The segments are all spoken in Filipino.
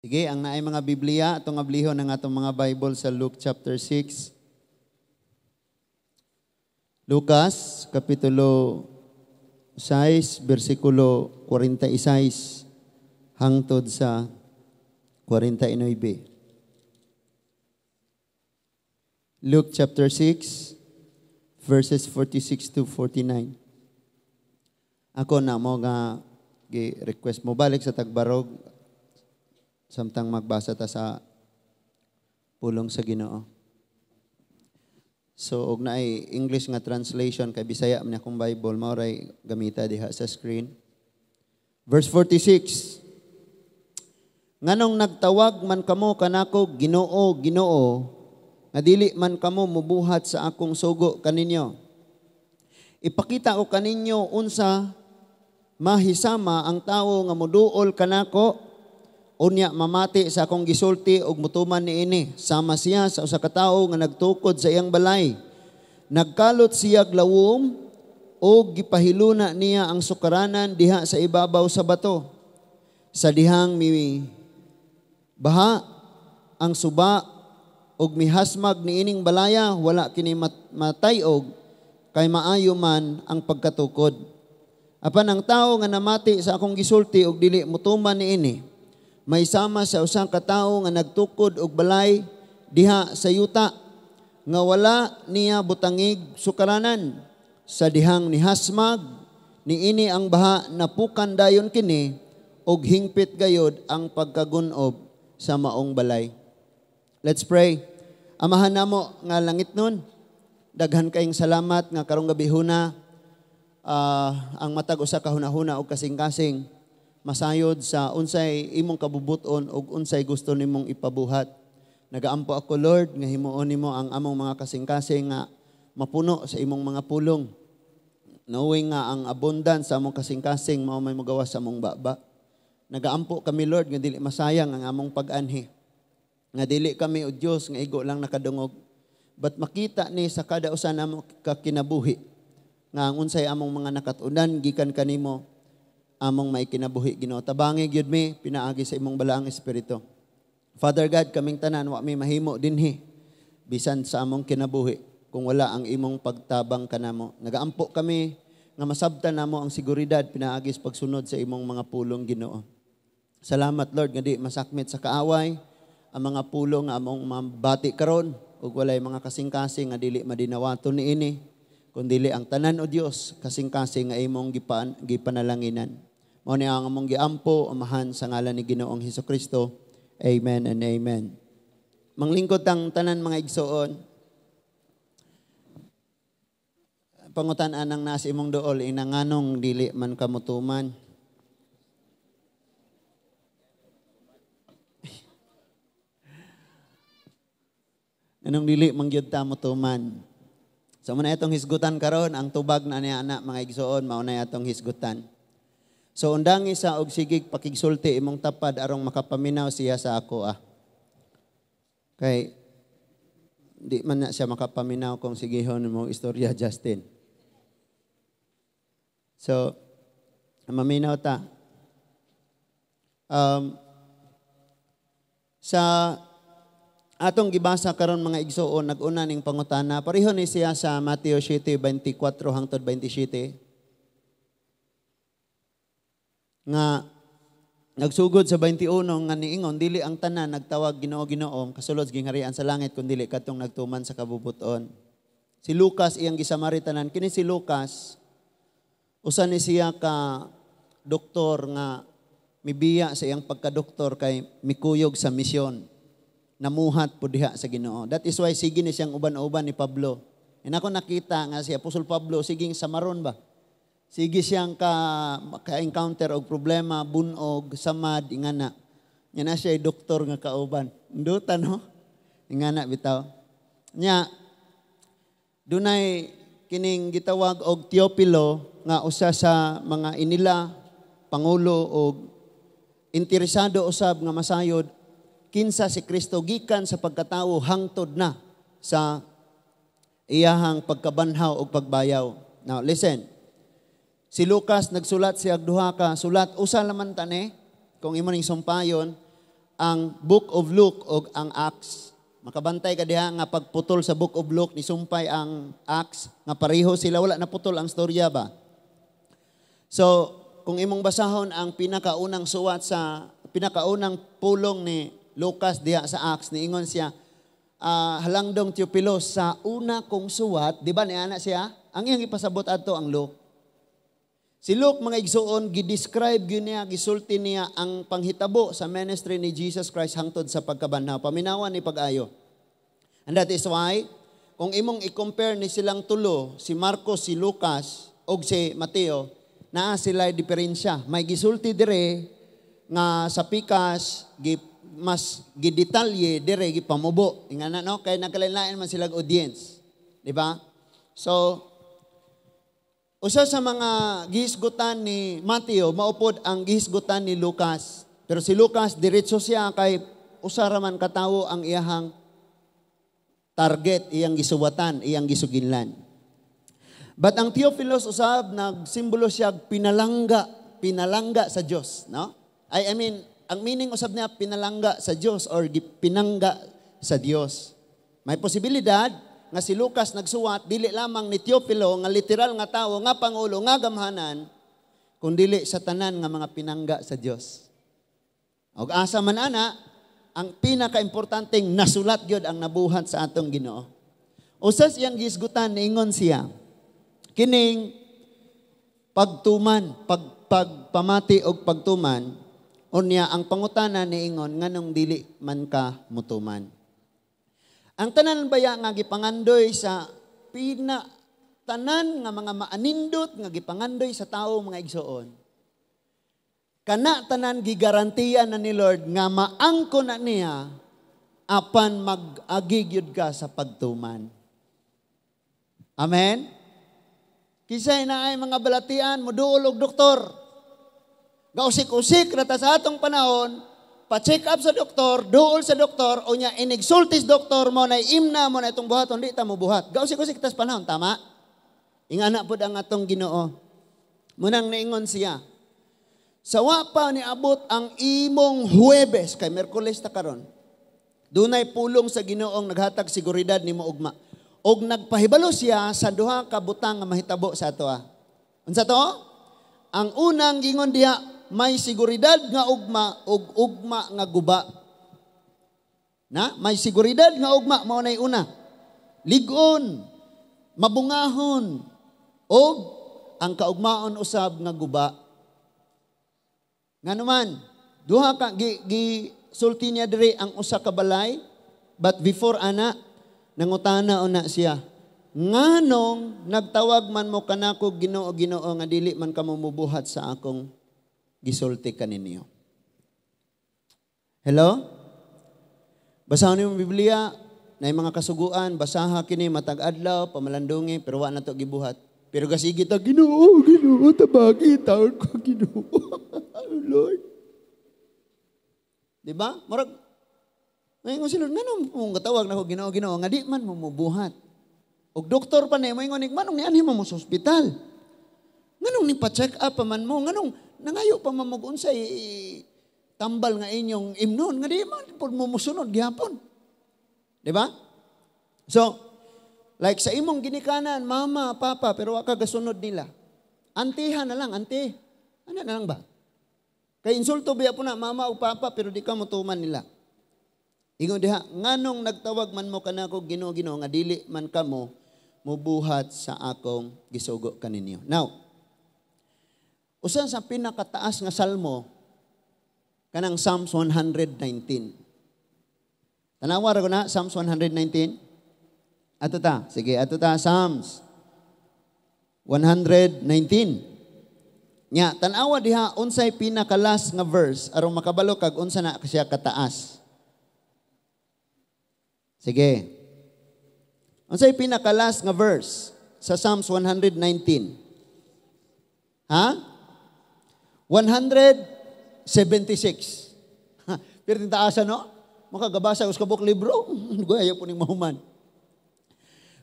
Sige, ang naay mga Biblia, atong ablihon ang atong mga Bible sa Luke chapter 6. Lucas, kapitulo 6, versikulo 46, hangtod sa 49. Luke chapter 6, verses 46 to 49. Ako na mo nga request mo balik sa tagbarog Samtang magbasa ta sa pulong sa Ginoo. So og naay English nga translation kay Bisaya man akong Bible mao ray gamita diha sa screen. Verse 46. Nganong nagtawag man kamo kanako Ginoo, Ginoo, nga dili man kamo mubuhat sa akong sugo kaninyo. Ipakita ko kaninyo unsa mahisama ang tawo nga moduol kanako Unya mamati sa akong gisulti og mutuman ni ini sama siya sa usa ka tawo nga nagtukod sa iyang balay. Nagkalot siya glawom og gipahiluna niya ang sukaranan diha sa ibabaw sa bato. Sa dihang mi baha ang suba og mihasmag niining balaya wala kini matay og kay maayo man ang pagkatukod. Apan ang tawo nga namati sa akong gisulti og dili mutuman ni ini may sama sa usang katao nga nagtukod og balay diha sa yuta nga wala niya butangig sukaranan sa dihang ni hasmag ini ang baha na pukan dayon kini og hingpit gayod ang pagkagunob sa maong balay. Let's pray. Amahan namo nga langit nun. Daghan kayong salamat nga karong gabi huna uh, ang matag usa ka hunahuna og kasing-kasing masayod sa unsay imong kabubuton ug unsay gusto nimong ipabuhat. Nagaampo ako Lord nga himuon nimo ang among mga kasing-kasing nga mapuno sa imong mga pulong. Knowing nga ang abundance sa among kasing-kasing mao may magawa sa among baba. Nagaampo kami Lord nga dili masayang ang among pag-anhi. Nga dili kami o Dios nga igo lang nakadungog. But makita ni sa kada usa namo kakinabuhi nga ang unsay among mga nakatunan gikan kanimo among maikinabuhi Ginoo. Tabangi gyud mi pinaagi sa imong balaang espiritu. Father God, kaming tanan wa mi mahimo dinhi bisan sa among kinabuhi kung wala ang imong pagtabang kanamo. Nagaampo kami nga masabtan namo ang seguridad pinaagi sa pagsunod sa imong mga pulong Ginoo. Salamat Lord nga di masakmit sa kaaway ang mga pulong nga among mabati karon ug walay mga kasing-kasing nga dili madinawaton niini kundi ang tanan o Dios kasing-kasing nga imong gipan, gipanalanginan. Mao ni ang among giampo amahan sa ngalan ni Ginoong Hesus Kristo. Amen and amen. Manglingkod ang tanan mga igsoon. Pangutan-an ang nasa imong dool inanganong dili man kamutuman. Anong dili mangyud ta mutuman? So muna itong hisgutan karon ang tubag na niya anak mga igsoon mao na atong hisgutan. So undangi sa og sigig pakigsulti imong tapad arong makapaminaw siya sa ako ah. Kay di man na siya makapaminaw kung sigihon mong istorya Justin. So maminaw ta. Um, sa atong gibasa karon mga igsuon naguna ning pangutana pareho ni siya sa Mateo 7:24 hangtod 27 nga nagsugod sa 21 nga niingon dili ang tanan nagtawag Ginoo Ginoo kasulod sa gingharian sa langit kun dili katong nagtuman sa kabubuton. Si Lucas iyang gisamaritanan kini si Lucas usa ni siya ka doktor nga mibiya sa iyang pagka-doktor kay mikuyog sa misyon. Namuhat po diha sa Ginoo. That is why sige ni siyang uban-uban ni Pablo. And ako nakita nga si Apostol Pablo, siging samaron ba? Sige siyang ka, ka-encounter og problema, bunog, samad, ingana. Nga na siya doktor nga kauban. Nduta no? Ingana bitaw. Nya, dunay kining gitawag og Teopilo nga usa sa mga inila pangulo og interesado usab nga masayod kinsa si Kristo gikan sa pagkatawo hangtod na sa iyahang pagkabanhaw o pagbayaw. Now listen, Si Lucas nagsulat si Agduha ka sulat usa laman tani kung imo ning sumpayon ang Book of Luke o ang Acts. Makabantay ka diha nga pagputol sa Book of Luke ni sumpay ang Acts nga pareho sila wala na putol ang storya ba. So kung imong basahon ang pinakaunang suwat sa pinakaunang pulong ni Lucas diha sa Acts ni ingon siya uh, halangdong Teopilos sa una kong suwat, di ba ni ana siya? Ang iyang ipasabot adto ang Luke Si Luke mga igsuon gidescribe gyud niya gisulti niya ang panghitabo sa ministry ni Jesus Christ hangtod sa pagkabanhaw. Paminawan ni pag-ayo. And that is why kung imong i-compare ni silang tulo, si Marcos, si Lucas ug si Mateo, naa sila diferensya. May gisulti dire nga sa pikas gi mas gidetalye dire gipamubo. Ingana no kay nagkalain-lain man sila audience. Di ba? So, Usa sa mga gihisgutan ni Mateo, maupod ang gihisgutan ni Lucas. Pero si Lucas, diretso siya kay usaraman katawo ang iyahang target, iyang gisuwatan, iyang gisuginlan. But ang Theophilus usab nagsimbolo siya pinalangga, pinalangga sa Dios, no? I, I mean, ang meaning usab niya pinalangga sa Dios or pinangga sa Dios. May posibilidad nga si Lucas nagsuwat dili lamang ni Teofilo nga literal nga tawo nga pangulo nga gamhanan kundi sa tanan nga mga pinangga sa Dios. Og asa man ana ang pinakaimportanteng nasulat gyud ang nabuhat sa atong Ginoo. Usas yang gisgutan niingon siya. Kining pagtuman, pag, pagpamati og pagtuman unya ang pangutana ni niingon nganong dili man ka mutuman. Ang tanan baya nga gipangandoy sa pina tanan nga mga maanindot nga gipangandoy sa tao mga igsoon. Kana tanan gigarantiya na ni Lord nga maangko na niya apan mag-agigyod ka sa pagtuman. Amen? Kisay na ay mga balatian, muduol og doktor. Gausik-usik rata sa atong panahon, pa-check up sa doktor, duol sa doktor, o niya inexultis doktor mo na imna mo na itong buhat, hindi ta mo buhat. Gausik-usik kitas panahon, tama? Ingana po ang atong ginoo. Munang naingon siya. Sa wapa ni abot ang imong Huwebes, kay Merkules ta karon. Dunay pulong sa ginoong naghatag siguridad ni Maugma. Og nagpahibalo siya sa duha ka butang nga mahitabo sa ato. Ah. Unsa to? Ang unang gingon diha, may siguridad nga ugma ug ugma nga guba. Na, may siguridad nga ugma mao nay una. Ligon, mabungahon og ang kaugmaon usab nga guba. Nga Nganuman, duha ka gi, gi sulti niya diri ang usa ka balay, but before ana nangutana una siya. Nganong nagtawag man mo kanako Ginoo Ginoo nga dili man kamo mamubuhat sa akong gisulti ninyo. Hello? Basahan niyo ang Biblia, na mga kasuguan, basaha kini matag-adlaw, pamalandungi, pero wa na to gibuhat. Pero kasi kita, ginoo, ginoo, tabagi, taon ko, ginoo. Lord. Di ba? Marag, ngayon si Lord, nga mong katawag na ko, ginoo, ginoo, nga di man mumubuhat. Og doktor pa na, may ngonig, manong nianhin mo mo sa ospital. Nganong ni pa-check up man mo, nganong nangayo pa mamugon sa tambal nga inyong imnon nga di man pud gihapon. Di ba? So, like sa imong ginikanan, mama, papa, pero wa ka gasunod nila. Antihan na lang, anti. Ano na lang ba? Kay insulto biya po na mama o papa pero di ka mutuman nila. Ingon diha, nganong nagtawag man mo kanako Ginoo Ginoo nga dili man kamo mubuhat sa akong gisugo kaninyo. Now, Usan sa pinakataas nga salmo kanang Psalms 119. Tanawa ra ko na Psalms 119. Ato ta, sige, ato ta Psalms 119. Nya tanawa diha unsay pinakalas nga verse aron makabalo kag unsa na siya kataas. Sige. Unsay pinakalas nga verse sa Psalms 119? Ha? 176. pero tintaasa, no? Makagabasa ko sa kabuk libro. Ayaw po ning mahuman.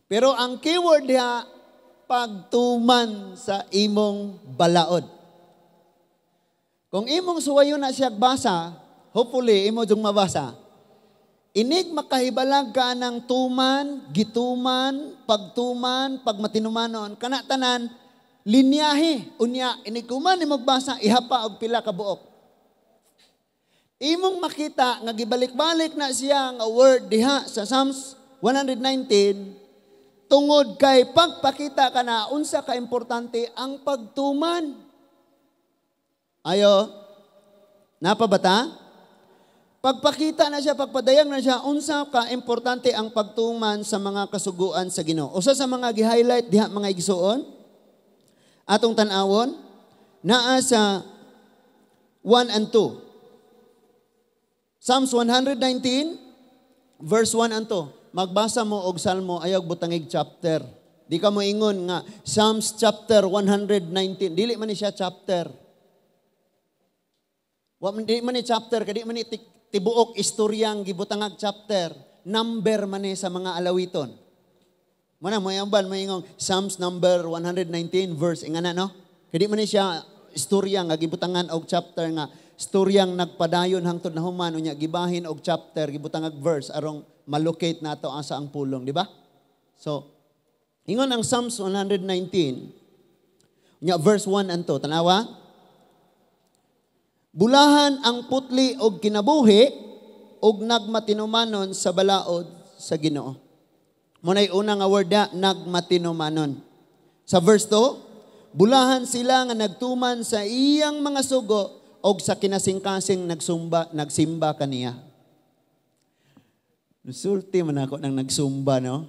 Pero ang keyword niya, pagtuman sa imong balaod. Kung imong suwayo na siya basa, hopefully, imo dung mabasa. Inig makahibalag ka ng tuman, gituman, pagtuman, pagmatinumanon, kana tanan, linyahe unya inikuman ni magbasa ihapa og pila ka buok. Imong makita nga gibalik-balik na siya nga word diha sa Psalms 119 tungod kay pagpakita kana unsa ka importante ang pagtuman. Ayo, napabata? bata? Pagpakita na siya, pagpadayang na siya, unsa ka importante ang pagtuman sa mga kasuguan sa Ginoo. Usa sa mga gi-highlight diha mga igsuon? atong tanawon naa sa 1 and 2. Psalms 119 verse 1 and 2. Magbasa mo og salmo ayog butangig chapter. Di ka mo ingon nga Psalms chapter 119 dili man ni siya chapter. Wa man di man ni chapter kadi man ni tibuok istoryang gibutangag chapter. Number man ni sa mga alawiton. Mana mo yamban maingong Psalms number 119 verse ingana no. Kadi man siya istorya nga gibutangan og chapter nga istoryang nagpadayon hangtod na human unya gibahin og chapter gibutang og verse arong malocate nato asa ang pulong, di ba? So ingon ang Psalms 119 unya verse 1 anto tanawa Bulahan ang putli og kinabuhi og nagmatinumanon sa balaod sa Ginoo. Munay una nga na nagmatinumanon. Sa verse 2, Bulahan sila nga nagtuman sa iyang mga sugo o sa kinasingkasing nagsumba, nagsimba kaniya. Sulti man ako nang nagsumba, no?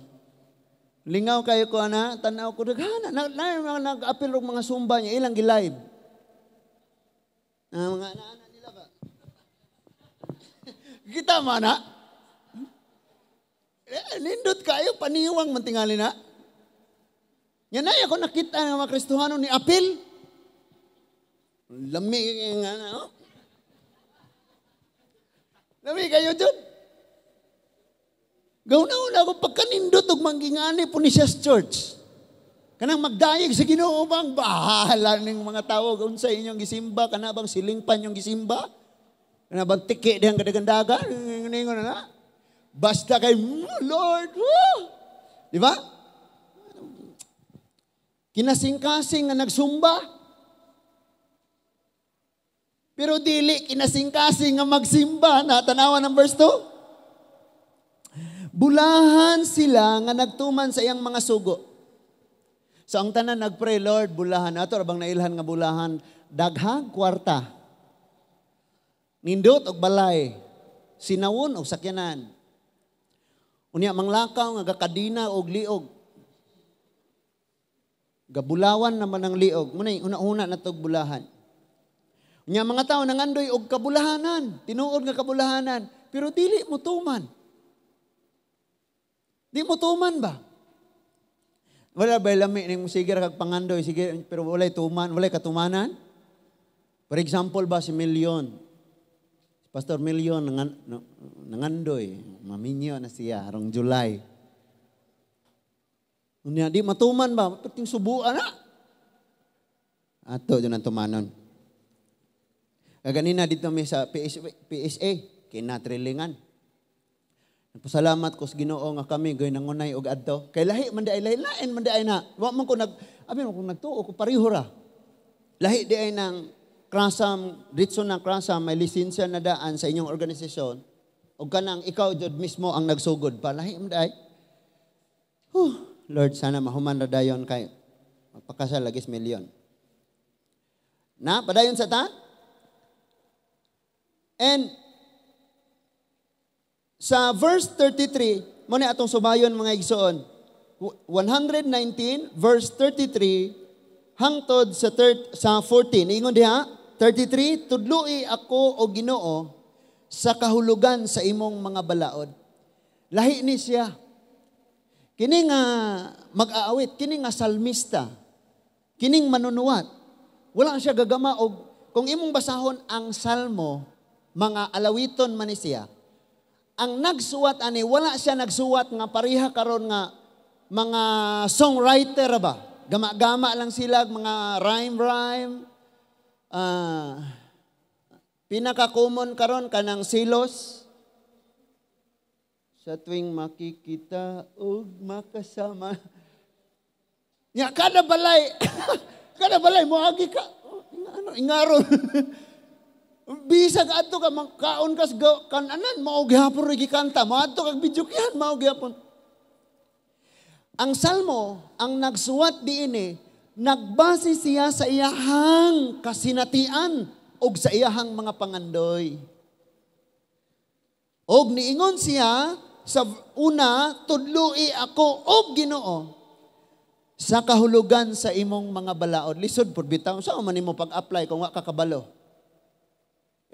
Lingaw kayo ko, ana, tanaw ko, naghana, na, na, na, nag-apil mga sumba niya, ilang gilive. Na, ah, mga anak nila ba? Kita man, ha? Eh, lindot kayo, paniwang man na. Yan ay ako nakita ng mga Kristuhano ni Apil. Lami nga na, oh. Lami kayo dyan. Gauna-una ako pagkanindot og manggingani po ni Sias Church. Kanang magdayeg sa Ginoo bang bahala ning mga tawo gaun sa inyong gisimba kanabang silingpan yung gisimba? kanabang bang tiki ang kadagandagan? Ningon na na. Basta kay, hmm, Lord, woo! Di ba? Kinasingkasing nga nagsumba. Pero dili, kinasingkasing nga magsimba. Natanawan ang verse 2. Bulahan sila nga nagtuman sa iyang mga sugo. So ang tanan nagpray, Lord, bulahan. Ato, rabang nailhan nga bulahan. Daghang kwarta. Nindot og balay. Sinawon og sakyanan. Unya manglakaw nga gakadina og liog. Gabulawan naman ang liog. Munay una-una na tog bulahan. Unya mga tao nangandoy og kabulahanan, tinuod nga kabulahanan, pero dili mo tuman. Di mo tuman ba? Wala ba lami ning sige kag pangandoy sige pero walay tuman, walay katumanan? For example ba si Million? Pastor Million, no, nangandoy, maminyo na siya, arong July. Unya, di matuman ba? Pating subuan na. Ato, dyan ang tumanon. Kaganina dito may sa PS, PSA, kinatrilingan. Nagpasalamat ko sa ginoo nga kami, gawin ng unay o adto. Kay lahi, manday lahi, lain, ay na. Wa man ko nag, abi mo kung nagtuo ko pariho ra. Lahi di ay nang krasam, ritso ng krasam, may lisensya na daan sa inyong organisasyon, o kanang ikaw jud mismo ang nagsugod pa. Lahi amday. Huh. Lord, sana mahuman ra dayon kay magpakasal lagis milyon. Na, padayon sa ta? And sa verse 33, mo ni atong subayon mga igsoon. 119 verse 33 hangtod sa thir- sa 14. Ingon diha, 33 tudloi ako o Ginoo sa kahulugan sa imong mga balaod. Lahi ni siya. Kini nga mag-aawit, kini nga salmista, kining manunuwat. Wala siya gagama og kung imong basahon ang salmo, mga alawiton man siya. Ang nagsuwat ani wala siya nagsuwat nga pareha karon nga mga songwriter ba. Gama-gama lang sila mga rhyme-rhyme. Uh, Pinaka-common karon kanang silos. Sa tuwing makikita og makasama. Nya kada balay, kada balay mo agi ka. Oh, ano ingaro. Bisag ato ka makaon kas kananan mao gihapon ri gikanta, maadto kag bidyukyan mao gihapon. Ang salmo ang nagsuwat di ini, eh, nagbasi siya sa iyahang kasinatian og sa iyahang mga pangandoy. Og niingon siya sa una, tudlui ako og Ginoo sa kahulugan sa imong mga balaod. Lisod pud bitaw sa man nimo pag-apply kung wa ka kabalo.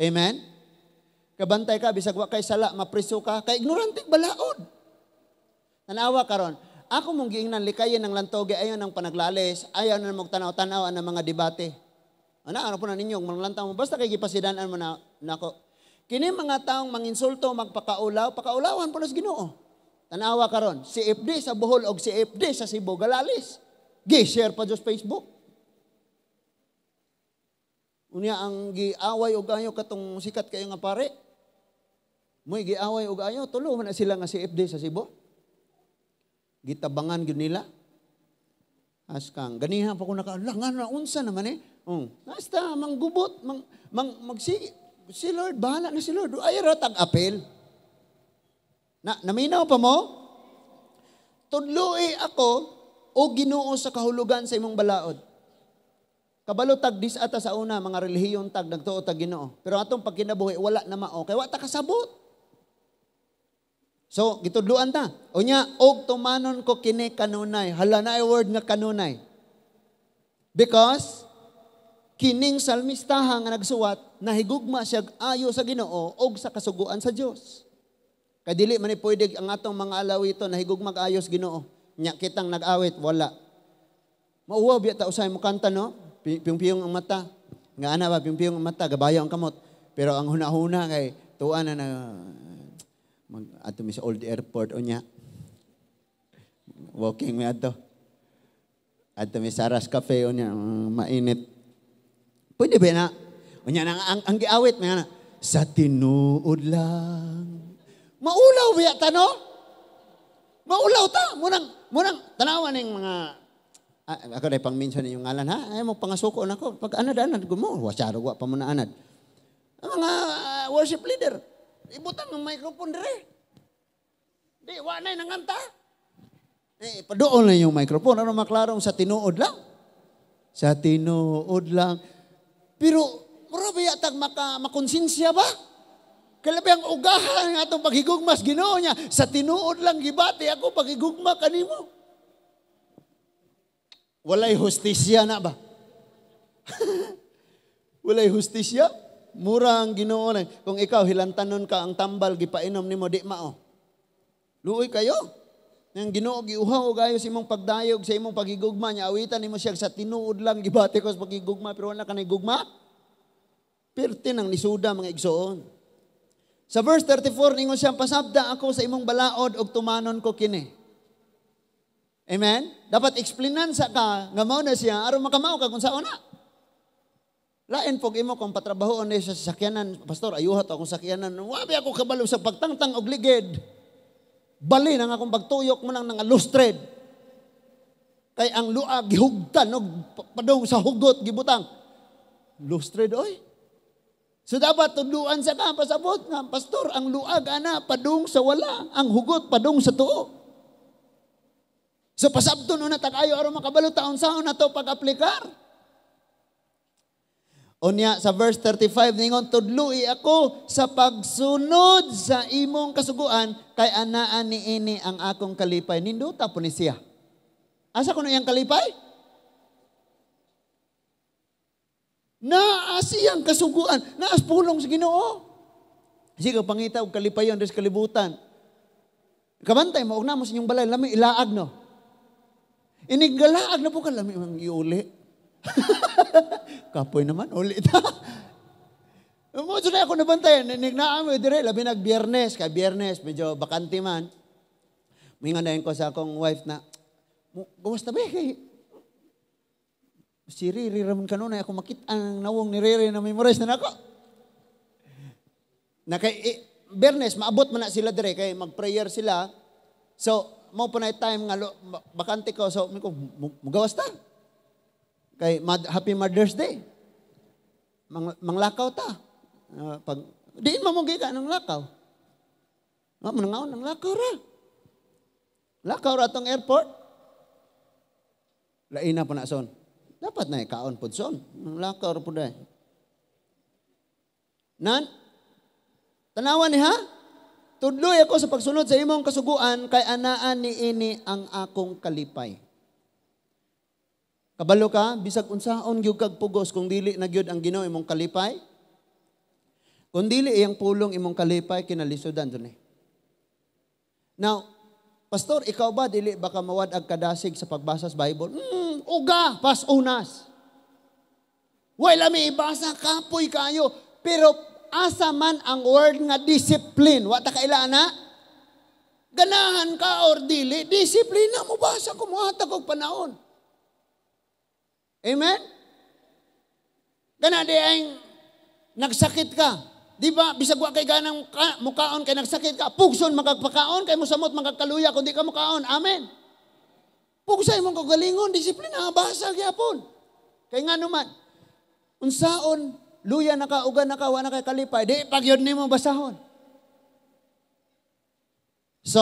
Amen. Kabantay ka bisag wa kay sala mapriso ka kay ignorante balaod. Tanawa karon, ako mong giingnan likayan ng lantoge ayon ang panaglalis, ayaw na tanaw tanaw ang mga debate. Ana, ano po na ninyo, manglantaw mo, basta kay gipasidanan mo na, nako. Kini mga taong manginsulto, magpakaulaw, pakaulawan po na sa ginoo. Tanawa karon, si FD sa Bohol og si FD sa Cebu Galalis. Gi-share pa Diyos Facebook. Unya ang giaway og ayo katong sikat kayo nga pare. Moy giaway og ayo tulo na sila nga si FD sa Cebu. Gitabangan gyud nila. Askang ganiha pa ko naka lang na unsa naman eh. Oh, mm. nasta manggubot, mang mang magsige. Si Lord bahala na si Lord. Ay ra apel. Na naminaw pa mo? Tudloi ako o Ginoo sa kahulugan sa imong balaod. Kabalo tag dis ata sa una mga relihiyon tag nagtuo tag Ginoo. Pero atong pagkinabuhi wala na mao kay wa ta kasabot. So, gitudluan ta. O niya, og tumanon ko kini kanunay. Hala na word nga kanunay. Because, kining salmistaha nga nagsuwat nahigugma siya ayo sa Ginoo og sa kasuguan sa Dios. Kay dili man pwede ang atong mga alawito nahigugma kaayo sa Ginoo. Nya kitang nag-awit wala. Mauwa biya ta usay mo kanta no? Piyong-piyong ang mata. Nga ana ba piyong-piyong ang mata gabayo ang kamot. Pero ang hunahuna kay tuan na na mag ato sa old airport unya. Walking me ato. Ato mi sa Ras Cafe unya mm, mainit Pwede ba na? O niya, ang, ang, ang giawit, may na, sa tinuod lang. Maulaw ba ta, no? Maulaw ta. Munang, munang, tanawa ng mga, ah, ako na pang mention yung ngalan, ha? Ay mo, pangasuko na ko. Pag anad-anad, gumo, wasyaro, wa pa mo na anad. Ang mga uh, worship leader, ibutan ng microphone dire. Di, wa na nanganta. Eh, padoon na yung microphone. Ano maklarong sa tinuod lang? Sa tinuod lang. Pero, mura ba yatag maka, makonsensya ba? Kalabi ang ugahan ng atong paghigugmas, ginoo niya, sa tinuod lang gibati ako paghigugma kanimo. Walay hustisya na ba? Walay hustisya? Murang ang ginoo na. Kung ikaw hilantanon ka ang tambal, gipainom nimo di mao. Luoy kayo. Nang Ginoo giuhaw og sa imong pagdayog sa imong pagigugma niya awitan nimo siya sa tinuod lang gibati ko sa pagigugma pero wala kanay gugma. Pirti nang nisuda mga igsoon. Sa verse 34 ningon siya pasabda ako sa imong balaod og tumanon ko kini. Amen. Dapat explainan sa ka nga mao na siya aron makamao ka kung sa una. Lain pog imo kung patrabahoon ni sa sakyanan, pastor ayuha to akong sakyanan. Wa ako kabalo sa pagtangtang og ligid. Bali na nga kung pagtuyok mo nang nga lustred. Kay ang luag, gihugtan og padong sa hugot gibutang. Lustred oy. So dapat tuduan sa ka pasabot nga pastor ang luag ana padung sa wala ang hugot padung sa tuo. So pasabton una takayo aron makabalo taon sa na to pag-aplikar. Unya sa verse 35 ningon tudlui ako sa pagsunod sa imong kasuguan kay anaan ni ini ang akong kalipay ninduta po ni siya. Asa kuno iyang kalipay? Naa siyang kasuguan, naas pulong sa Ginoo. Sige pangita og kalipayon des kalibutan. Kamantay mo og namo sa inyong balay lami ilaag no. Inigalaag na po ka lami ang iuli. Kapoy naman ulit. Mo na ako nabantayan, nignaan mo dire labi nag biyernes, kay biyernes medyo bakante man. Minganayan ko sa akong wife na, kumusta ba kay Si Riri ramon kanunay ako makit ang nawong ni Riri na memorize na nako. Na kay eh, Bernes, maabot man na sila dire kay mag-prayer sila. So, mo pa na time nga bakante ko so miko mugawas ta. Kay Mad- Happy Mother's Day. Mang- manglakaw ta. Uh, pag, diin mamugi ka ng lakaw. Manangaw ng lakaw ra. Lakaw ra tong airport. Lain na po na son. Dapat na ikaon po son. Ang lakaw ra po dahi. Nan, tanawan ni ha? Tudloy ako sa pagsunod sa imong kasuguan kay anaan ni ini ang akong kalipay. Kabalo ka, bisag unsaon gyud kag pugos kung dili na ang Ginoo imong kalipay. Kung dili iyang pulong imong kalipay kinalisodan dunay. Eh. Now, pastor, ikaw ba dili baka mawad ag kadasig sa pagbasa sa Bible? Mm, uga, pas unas. Wala may ibasa kapoy kayo, pero asa man ang word nga discipline, wa ta kailangan na ganahan ka or dili, disiplina mo basa kumuhata kog panahon. Amen? Kana di ay nagsakit ka. Di ba, bisag wa kay ganang ka, mukaon kay nagsakit ka, pugson magagpakaon kay mosamot magagkaluya kun di ka mukaon. Amen. Pugsay mong kagalingon, disiplina basa gyapon. Kay nga naman, unsaon luya na ka, uga na ka, wa na kay kalipay, di pag yun nimo basahon. So,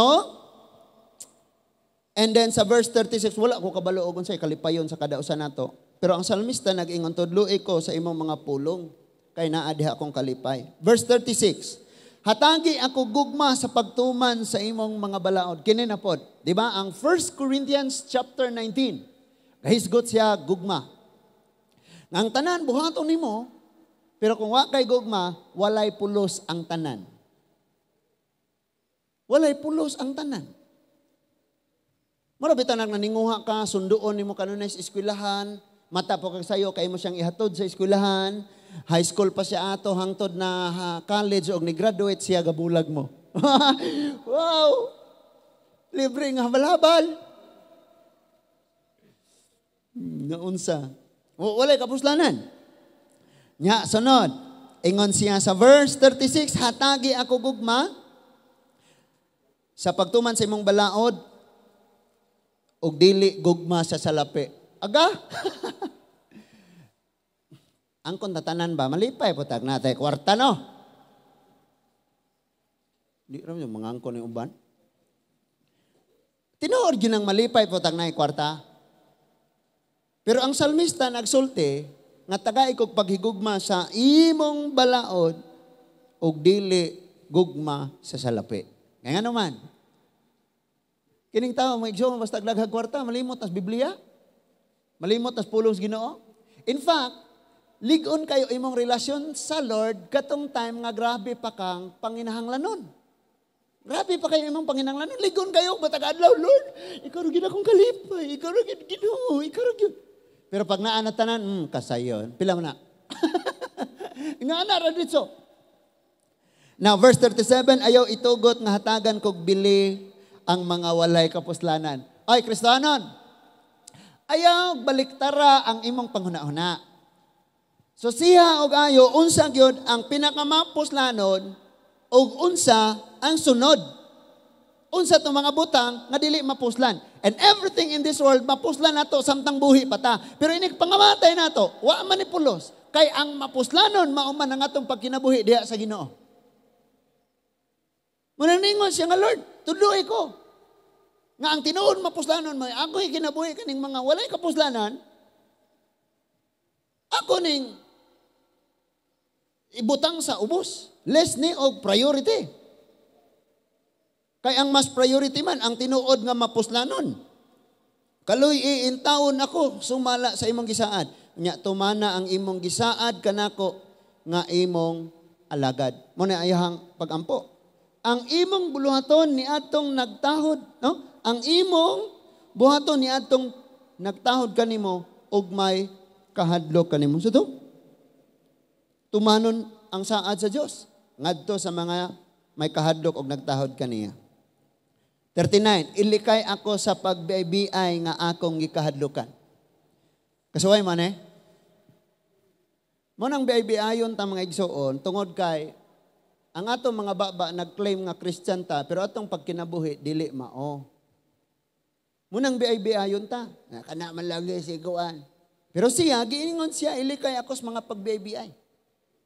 and then sa verse 36, wala ko kabalo og unsay kalipayon sa kadausan nato. Pero ang salmista nag-ingon to, ko sa imong mga pulong, kay naa diha akong kalipay. Verse 36. Hatagi ako gugma sa pagtuman sa imong mga balaod. Kini na di ba? Ang 1 Corinthians chapter 19. Kahisgot siya gugma. Ang tanan buhaton nimo, pero kung wa kay gugma, walay pulos ang tanan. Walay pulos ang tanan. Marabitan ang naninguha ka, sunduon nimo kanunay sa eskwelahan, Mata po kag sayo, kay mo siyang ihatod sa eskulahan, high school pa siya ato, hangtod na ha, college, o ni-graduate siya, gabulag mo. wow! Libre nga balabal. Hmm, naunsa. O, walay kapuslanan. Nya, sunod. Ingon siya sa verse 36, Hatagi ako gugma sa pagtuman sa imong balaod, ug dili gugma sa salapi. Aga? Ang kontatanan ba? Malipay po tag natay kwarta no? Di ram yung mga angko ni uban. Tinuod yun ang malipay po tag natay kwarta. Pero ang salmista nagsulti, nga taga ikog paghigugma sa imong balaod ug dili gugma sa salapi. Kaya nga naman, kining tao, maigsaw, basta laghag kwarta, malimot, as Biblia. Malimot as pulong sa Ginoo. In fact, ligon kayo imong relasyon sa Lord katong time nga grabe pa kang panginahanglanon. Grabe pa kayo imong panginahanglanon. Ligon kayo batag adlaw, Lord. Ikaw ro akong kalipay. Ikaw ro gid Ginoo. Ikaw ro Pero pag naa na hmm, kasayon. Pila mo na. Nga na ra dito. Now, verse 37, ayaw itugot nga hatagan kog bili ang mga walay kapuslanan. Ay, Kristanon, ayaw baliktara ang imong panghunahuna. So siya og ayo unsa gyud ang pinakamaposlanod ug unsa ang sunod. Unsa tong mga butang nga dili mapuslan. And everything in this world mapuslan nato samtang buhi pa ta. Pero inig pangamatay nato, wa man ni pulos. Kay ang mapuslanon mauman ang atong pagkinabuhi diha sa Ginoo. Muna ningon siya nga Lord, tuloy ko. Nga ang tinuon mapuslanon may ako ginabuhi kaning mga walay kapuslanan, ako ning ibutang sa ubos. Less ni og priority. Kay ang mas priority man ang tinuod nga mapuslanon. Kaloy iintawon ako sumala sa imong gisaad. Nya tumana ang imong gisaad kanako nga imong alagad. Muna ayahang pagampo. Ang imong buluhaton ni atong nagtahod, no? ang imong buhaton ni atong nagtahod kanimo og may kahadlok kanimo. So to, tumanon ang saad sa Dios ngadto sa mga may kahadlok og nagtahod kaniya. 39, ilikay ako sa pagbiay nga akong gikahadlokan. Kasuway man eh. Munang biay-biayon ta mga igsoon tungod kay ang atong mga baba nag-claim nga Christian ta pero atong pagkinabuhi dili mao. Munang biay-biayon ta. Nakana man lagi siguan. Pero siya, giingon siya, ilikay akos mga pagbiay-biay.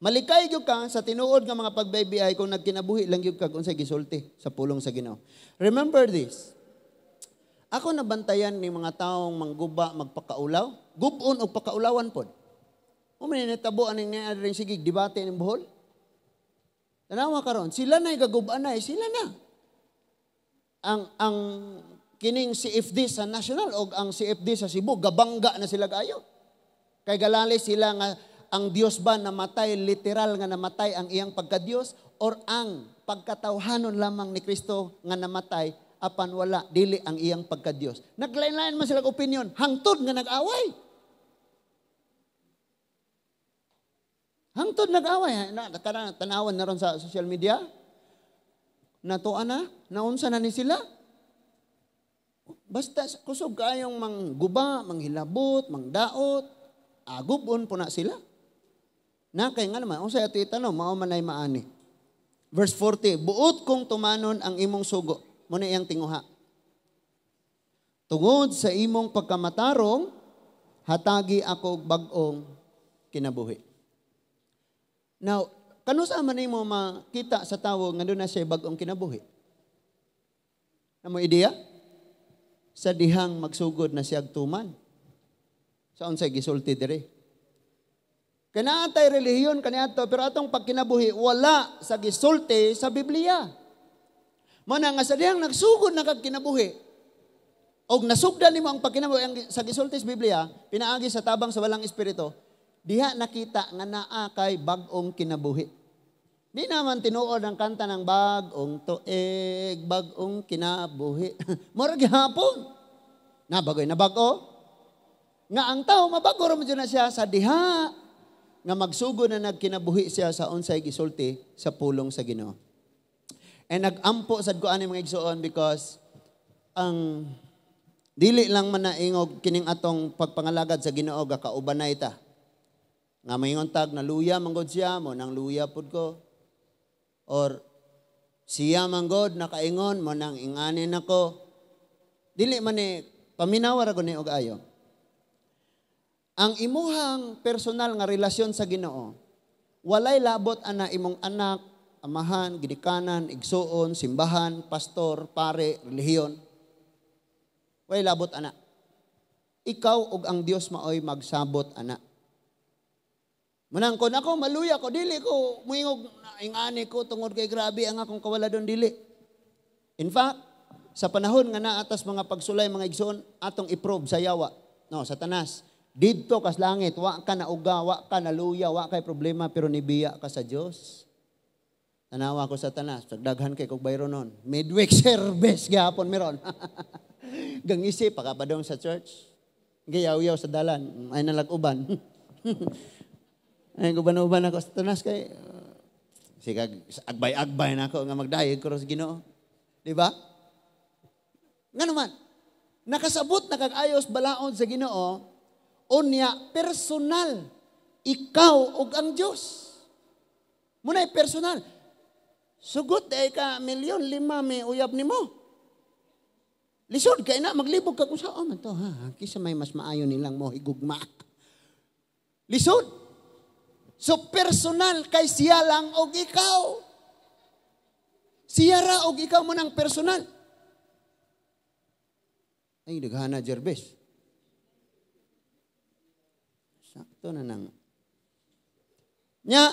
Malikay gyud ka sa tinuod nga mga pagbaybay kung nagkinabuhi lang gyud ka unsay gisulti sa pulong sa Ginoo. Remember this. Ako nabantayan ni mga taong mangguba magpakaulaw, gubon og pakaulawan pod. Umani ni tabo aning ni rin sige debate ning buhol. Tanawa karon, sila na gagubaan na, sila na. Ang ang kining CFD sa national o ang CFD sa Cebu, gabangga na sila kayo. Kay galali sila nga ang Dios ba namatay, literal nga namatay ang iyang pagka-Dios or ang pagkatawhanon lamang ni Kristo nga namatay apan wala dili ang iyang pagka-Dios. Naglain-lain man sila opinion, hangtod nga nag-away. Hangtod nag-away. Na, tanawan na ron sa social media. Natuan na. Naunsa na ni sila. Basta kusog kayong mangguba, manghilabot, mangdaot, agubon po na sila. Na kay nga naman, unsay ati tanong, mao man ay maani. Verse 40, buot kong tumanon ang imong sugo, mo na iyang tinguha. Tungod sa imong pagkamatarong, hatagi ako bagong kinabuhi. Now, kanusa man mo makita sa tawo nga doon na siya bagong kinabuhi? Namo ideya? sa dihang magsugod na siyag tuman. Saan unsay gisulti dire? Kanaatay relihiyon kaniadto pero atong pagkinabuhi wala sa gisulti sa Biblia. Mana nga sa dihang nagsugod na kag kinabuhi, og nasugdan nimo ang pagkinabuhi ang, sa gisulti sa Biblia, pinaagi sa tabang sa walang espiritu, diha nakita nga naa kay bag-ong kinabuhi. Di naman tinuod ang kanta ng bagong tuig, bagong kinabuhi. Murag hapon. Nabagoy na bago. Nga ang tao mabago ra na siya sa diha nga magsugo na nagkinabuhi siya sa unsay gisulti sa pulong sa Ginoo. And nagampo sad ko ani mga igsoon because ang dili lang man naingog kining atong pagpangalagad sa Ginoo ga kaubanay ta. Nga mayong tag na luya manggod siya mo nang luya pud ko or siya manggod nakaingon mo nang inganin ako. Dili man ni paminawar ako ni og ayo. Ang imuhang personal nga relasyon sa Ginoo walay labot ana imong anak, amahan, gidikanan, igsuon, simbahan, pastor, pare, relihiyon. Walay labot ana. Ikaw og ang Dios maoy magsabot ana. Manangkon ako, maluya ko, dili ko, muingog, na ingani ko, tungod kay grabe ang akong kawala doon, dili. In fact, sa panahon nga naatas mga pagsulay, mga igsoon, atong iprobe sa yawa, no, sa tanas. Dito kas langit, wa ka na uga, wa ka na luya, wa kay problema, pero nibiya ka sa Dios. Tanawa ko sa tanas, daghan kay kog bayro noon. Midweek service gihapon meron. Gangisi, pakapadong sa church. Gayaw-yaw sa dalan, ay nalag-uban. Ay, eh, guban-uban ako sa tanas kay, uh, sigag agbay-agbay na ako nga magdayeg ko sa ginoo. Di ba? Nga naman, nakasabot na kagayos balaon sa ginoo, unya personal, ikaw ug ang Dios. Muna'y personal. Sugot ay ka milyon, lima may uyab nimo. mo. Lisod kay na, maglibog ka kung saan man to. Ha, kisa may mas maayo nilang mo higugma. Lisod, So personal kay siya lang og ikaw. Siya ra og ikaw mo nang personal. Ay, naghana Jerbes. Sakto na nang. Nya,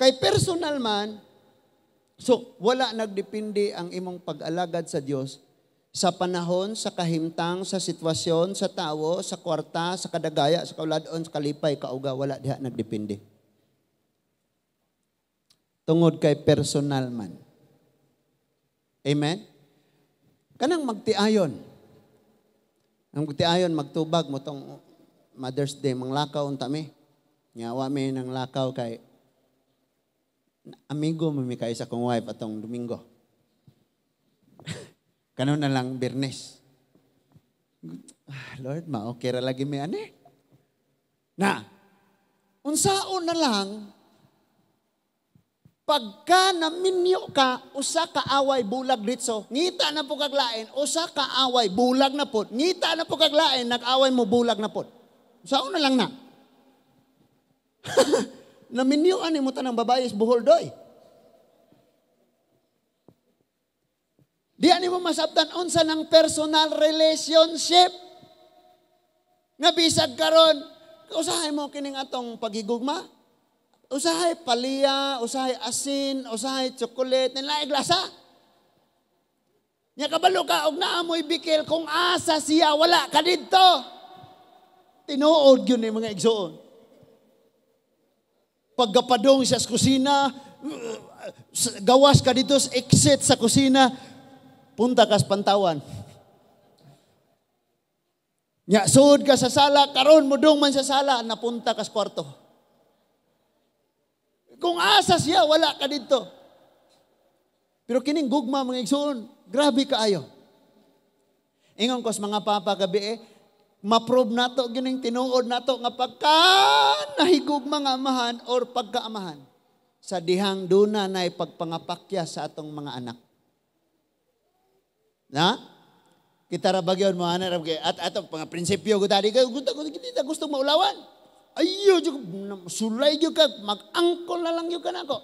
kay personal man, so wala nagdepende ang imong pag-alagad sa Dios sa panahon, sa kahimtang, sa sitwasyon, sa tao, sa kwarta, sa kadagaya, sa kauladon, sa kalipay, kauga, wala diha nagdepende. Tungod kay personal man. Amen? Kanang magtiayon. Ang magtiayon, magtubag mo tong Mother's Day, manglakaw unta mi. Nyawa mi ng lakaw kay amigo mo mi kay sa kong wife atong Domingo. Kanon na lang Bernes. Ah, Lord, maokera lagi may ane. Na, unsaon na lang, pagka naminyo ka, usa ka away bulag dito, ngita na po kaglain, usa ka away bulag na po, ngita na po kaglain, nag-away mo bulag na po. Unsaon na lang na. naminyo ani mo tanang babayes buhol doy. Diyan ani mo masabtan unsa ng personal relationship. Nga bisag karon, usahay mo kining atong paghigugma. Usahay paliya, usahay asin, usahay chocolate, nalaig iglasa. Nya kabalo ka og naa moy bikil kung asa siya wala ka didto. Tinuod gyud ni mga igsoon. Paggapadong siya sa kusina, uh, uh, gawas ka dito sa exit sa kusina, punta kas pantawan. Nya suod ka sa sala karon mudong man sa sala napunta kas kwarto. Kung asa siya wala ka didto. Pero kining gugma mga igsoon, grabe kaayo. Ingon kos mga papa gabi eh, maprob nato gining tinuod nato nga pagka nahigugma nga amahan or pagkaamahan sa dihang duna na ipagpangapakya sa atong mga anak. Na? Kita rabagyon mo ana rabagay. At ato pang prinsipyo ko tadi ko gusto ko kita gusto maulawan. Ayo jud sulay jud ka magangkol na lang jud kanako.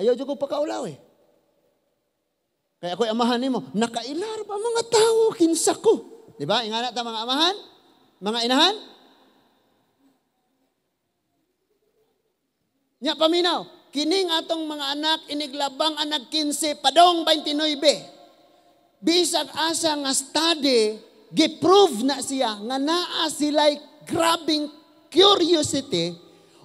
Ayo jud ko pakaulaw eh. Kaya ako'y amahan nimo, nakailar pa mga tao kinsa ko. Di ba? Ingana ta mga amahan, mga inahan. Nya paminaw, Kining atong mga anak, iniglabang anak 15, padong 29. Bisag asa nga study, giprove na siya nga naa sila'y grabbing curiosity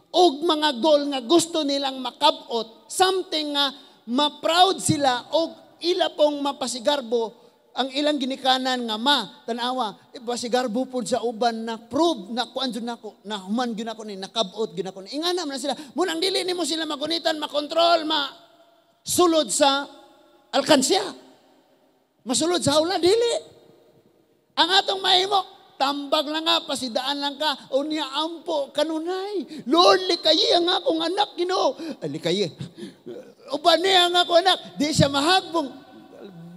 og mga goal nga gusto nilang makabot, something nga ma-proud sila og ila pong mapasigarbo ang ilang ginikanan nga ma, tanawa, iba eh, si garbo pod sa uban na prove na kuan jud nako, na human gyud nako ni, nakabot gyud nako ni. Ingana man sila, munang dili nimo sila magunitan, makontrol, ma sulod sa alkansya. Masulod sa hawla dili. Ang atong mahimo, tambag lang nga, pasidaan lang ka, o niya ampo, kanunay. Lord, likayi ang akong anak, gino You know. Likayi. Uban niya ang akong anak, di siya mahagbong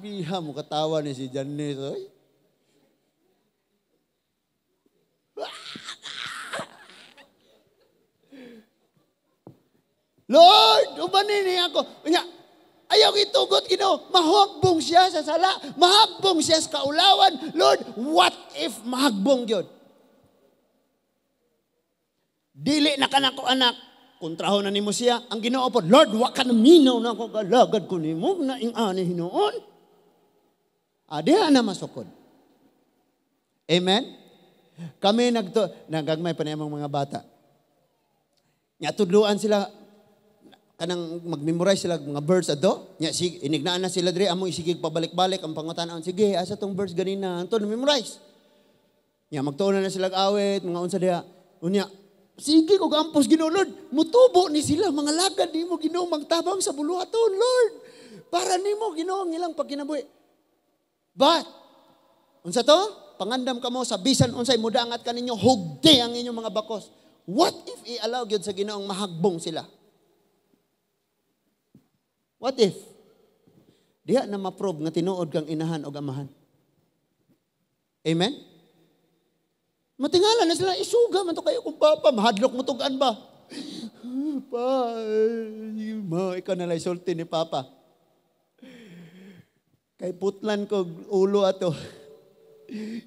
Sabihan mo, katawa ni si Janice. Oy. Lord, ubanin niya ako. Kanya, ayaw itugot, you know, mahagbong siya sa sala, mahagbong siya sa kaulawan. Lord, what if mahagbong yun? Dili na kanak ko anak, kontraho na nimo siya, ang ginoo po, Lord, wa ka na minaw na ako galagad ko nimo na ing ani hinoon. Ah, na masukod. Amen? Kami nagto, nagagmay pa na mga bata. Nga sila, kanang mag-memorize sila mga verse ato. Nga sig, inignaan na sila dire, among isigig pabalik-balik ang pangutanan. Sige, asa tong verse ganina, anto memorize. Nga magtuon na sila awit, mga unsa diha. Unya, sige ko gampos Ginoo Lord, mutubo ni sila mga lagad mo Ginoo magtabang sa buluhaton Lord. Para nimo Ginoo ang ilang pagkinabuhi. But, unsa to? Pangandam kamo sa bisan unsay mudangat kaninyo hugdi ang inyong mga bakos. What if i-allow gyud sa Ginoong mahagbong sila? What if? Diha na ma-prove nga tinuod kang inahan o amahan. Amen? Matingala na sila, isuga man to kayo kung papa, mahadlok mo tugan ba? pa, ma, ikaw na lang ni papa. Kay putlan ko ulo ato.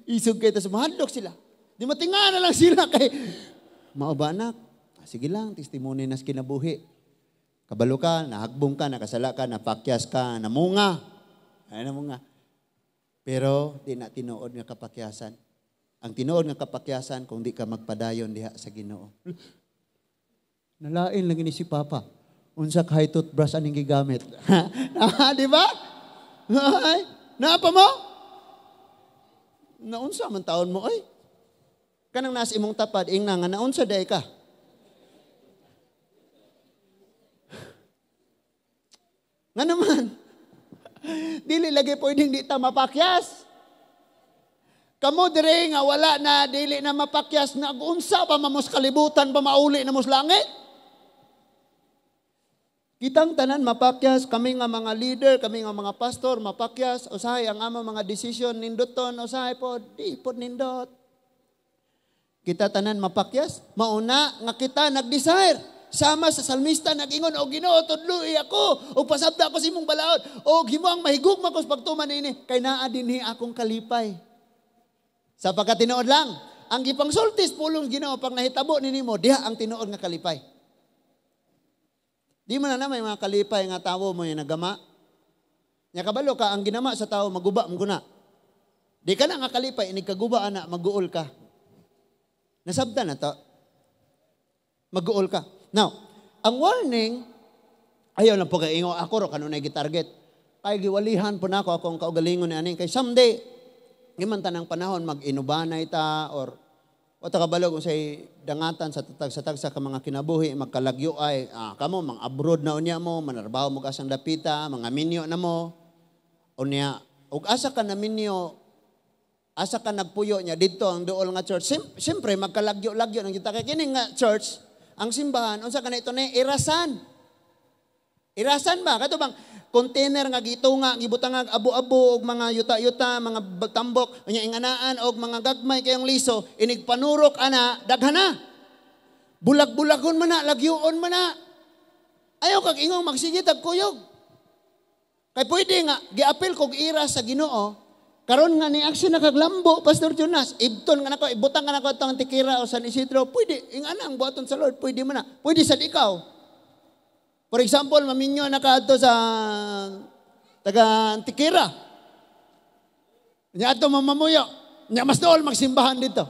Isog kay tas mahadlok sila. Di matinga na lang sila kay mao ba anak? Ah, sige lang, testimony nas kinabuhi. Kabalo ka, nahagbong ka, nakasala ka, napakyas ka, namunga. Ay, namunga. Pero di na tinuod nga kapakyasan. Ang tinuod nga kapakyasan kung di ka magpadayon diha sa Ginoo. Nalain lang ini si Papa. Unsa kay toothbrush aning gigamit. ah, di ba? Ay, naapa mo? Naunsa man taon mo, ay. Kanang nasa imong tapad, ing nga, naunsa day ka. Nga naman, dili lagi pwedeng di ta mapakyas. Kamo dire nga wala na dili na mapakyas nagunsa unsa pa mamos kalibutan pa mauli na mos langit. Kitang tanan mapakyas kami nga mga leader, kami nga mga pastor mapakyas usahay ang among mga decision ninduton usahay pod di pod nindot. Kita tanan mapakyas mauna nga kita nagdesire sama sa salmista nagingon og Ginoo tudloy ako ug pasabda ako sa imong balaod og himo ang mahigugma ko sa pagtuman ini kay naa dinhi akong kalipay sa pagkatinuod lang ang gipang sultis pulong Ginoo pag nahitabo ninimo diha ang tinuod nga kalipay Di man na naman mga kalipay nga tawo mo yung nagama. Nga kabalo ka, ang ginama sa tao, maguba mo na. Di ka na nga kalipay, inigkaguba na, maguol ka. Nasabda na to. Maguol ka. Now, ang warning, ayaw lang po Ingo, ako ro, kanunay gitarget. Kay giwalihan po na ako, ang kaugalingon ni aning. Kay someday, giman tanang panahon, mag-inubanay ta, or o ta kabalo kung say dangatan sa tatag sa tagsa ka mga kinabuhi magkalagyo ay ah, kamo mang abroad na unya mo manarbaho mo kasang dapita mga minyo na mo unya ug asa ka na minyo asa ka nagpuyo nya didto ang duol nga church Sim, siyempre magkalagyo-lagyo nang kita kay kini nga church ang simbahan unsa ka na ito ni irasan irasan ba kato bang container nga gito nga gitunga, nga abo-abo og mga yuta-yuta, mga tambok, unya inganaan og mga gagmay kayong liso, inigpanurok ana, daghana. Bulag-bulagon man na, lagyoon man na. Ayaw kag ingong magsigit ag kuyog. Kay pwede nga giapil kog ira sa Ginoo, karon nga ni action nakaglambo Pastor Jonas, ibton nga nako ibutang nga nako tang tikira o San Isidro, pwede ingana ang buhaton sa Lord, pwede man na. Pwede sa ikaw. For example, maminyo nakaadto sa taga Antikira. Nya adto mamamuyo. Nya mas dool magsimbahan dito.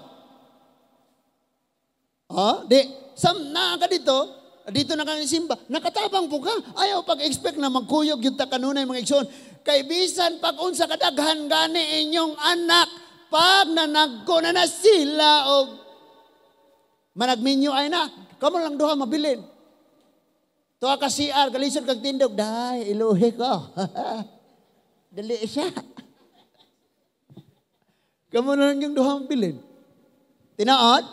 Ha? Di, sam na ka dito, dito na kami simba. Nakatabang po ka. Ayaw pag-expect na magkuyog yung takanunay mga igsoon. Kay bisan pag unsa kadaghan gani inyong anak pag nanagko na na sila og managminyo ay na. Kamo lang duha mabilin. To ka CR, kalisod kag tindog, dahi, iluhi ko. Dali siya. Kamu na lang yung duhang bilin. Tinaod,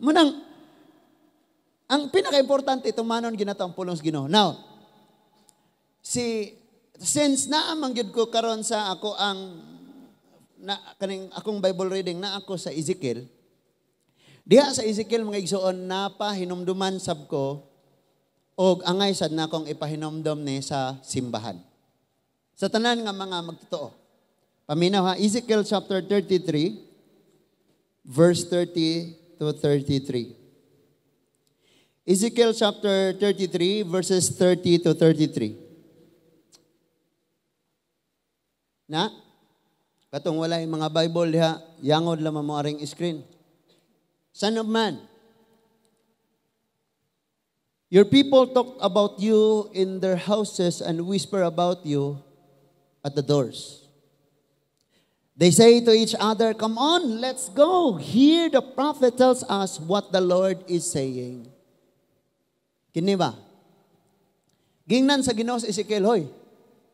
munang, ang pinaka-importante, tumanon ginatang pulong ginoo. Now, si, since na amang yun ko karon sa ako ang, na, kaning, akong Bible reading na ako sa Ezekiel, diha sa Ezekiel mga igsoon, napahinumduman sab ko, o angay sad na akong ipahinomdom ni sa simbahan. Sa tanan nga mga magtotoo. Paminaw ha, Ezekiel chapter 33, verse 30 to 33. Ezekiel chapter 33, verses 30 to 33. Na, katong wala yung mga Bible ha, yangod lamang mo aring screen. Son of man, Your people talk about you in their houses and whisper about you at the doors. They say to each other, Come on, let's go. Here the prophet tells us what the Lord is saying. Kini ba? Gingnan sa si Ezekiel, hoy.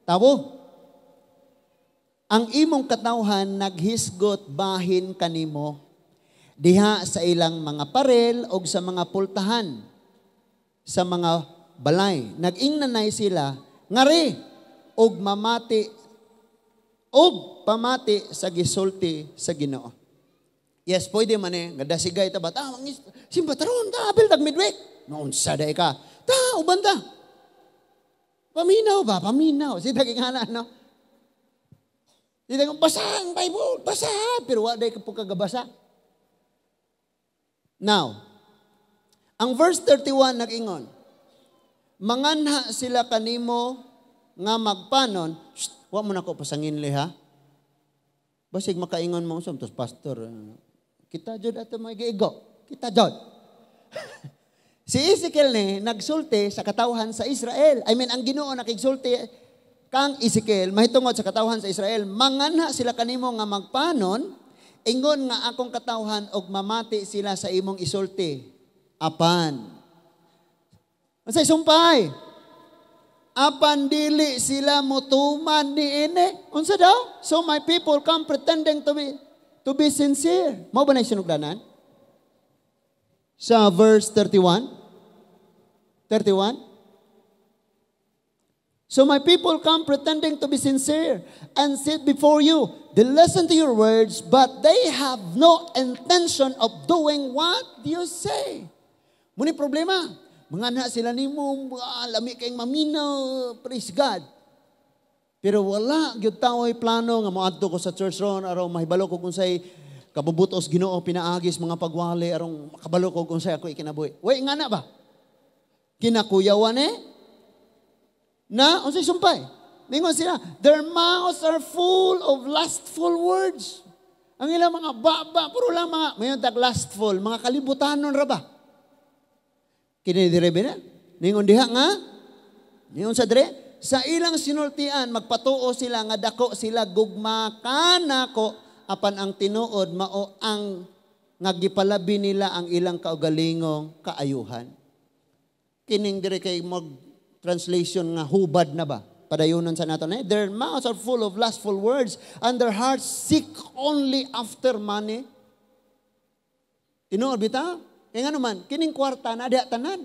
Tabo. Ang imong katawhan naghisgot bahin kanimo diha sa ilang mga parel o sa mga pultahan sa mga balay. Nag-ingnanay sila, ngari, og mamati, og pamati sa gisulti sa ginoo. Yes, pwede man eh. Nga dasigay ta ba? Ah, simba taron, ta, apil tag midweek. Noon sa ka. Ta, ubanda. Paminaw ba? Paminaw. Sita kikana, no? Sita kong, basa ang Bible, basa. Pero wala day ka kagabasa. Now, ang verse 31 nag-ingon, Manganha sila kanimo nga magpanon, Shh, wa mo na ko pasangin liha. Basig makaingon mo, tos pastor, kita jod ato mga giigo. Kita jod. si Ezekiel ni, nagsulti sa katawhan sa Israel. I mean, ang ginoo nakigsulti kang Ezekiel, mahitungod sa katawhan sa Israel, manganha sila kanimo nga magpanon, ingon nga akong katawhan og mamati sila sa imong isulti apan. Masay sumpay. Apan dili sila mutuman ni ini. Unsa daw? So my people come pretending to be to be sincere. Mao ba na sinugdanan? Sa verse 31. 31. So my people come pretending to be sincere and sit before you. They listen to your words, but they have no intention of doing what you say. Muni problema, mga anak sila nimo, lami kayong maminaw, praise God. Pero wala, gyud tao'y plano nga moadto ko sa church ron aron mahibalo ko kung say kabubutos Ginoo pinaagis mga pagwali arong makabalo ko kung say ako ikinabuhi. Way nga na ba? Kinakuyawan eh? Na unsay sumpay? Ningon sila, their mouths are full of lustful words. Ang ilang mga baba, puro lang mga, mayon tag lustful, mga kalibutanon ra ba? Kini dire bina? Ningon diha nga? Ningon sa dire? Sa ilang sinultian, magpatuo sila nga dako sila gugma kanako apan ang tinuod mao ang nga gipalabi nila ang ilang kaugalingong kaayuhan. Kining dire kay mag translation nga hubad na ba? Padayunan sa nato na eh. Their mouths are full of lustful words and their hearts seek only after money. Tinuod bitaw? E nga naman, kining kwarta na ada tanan.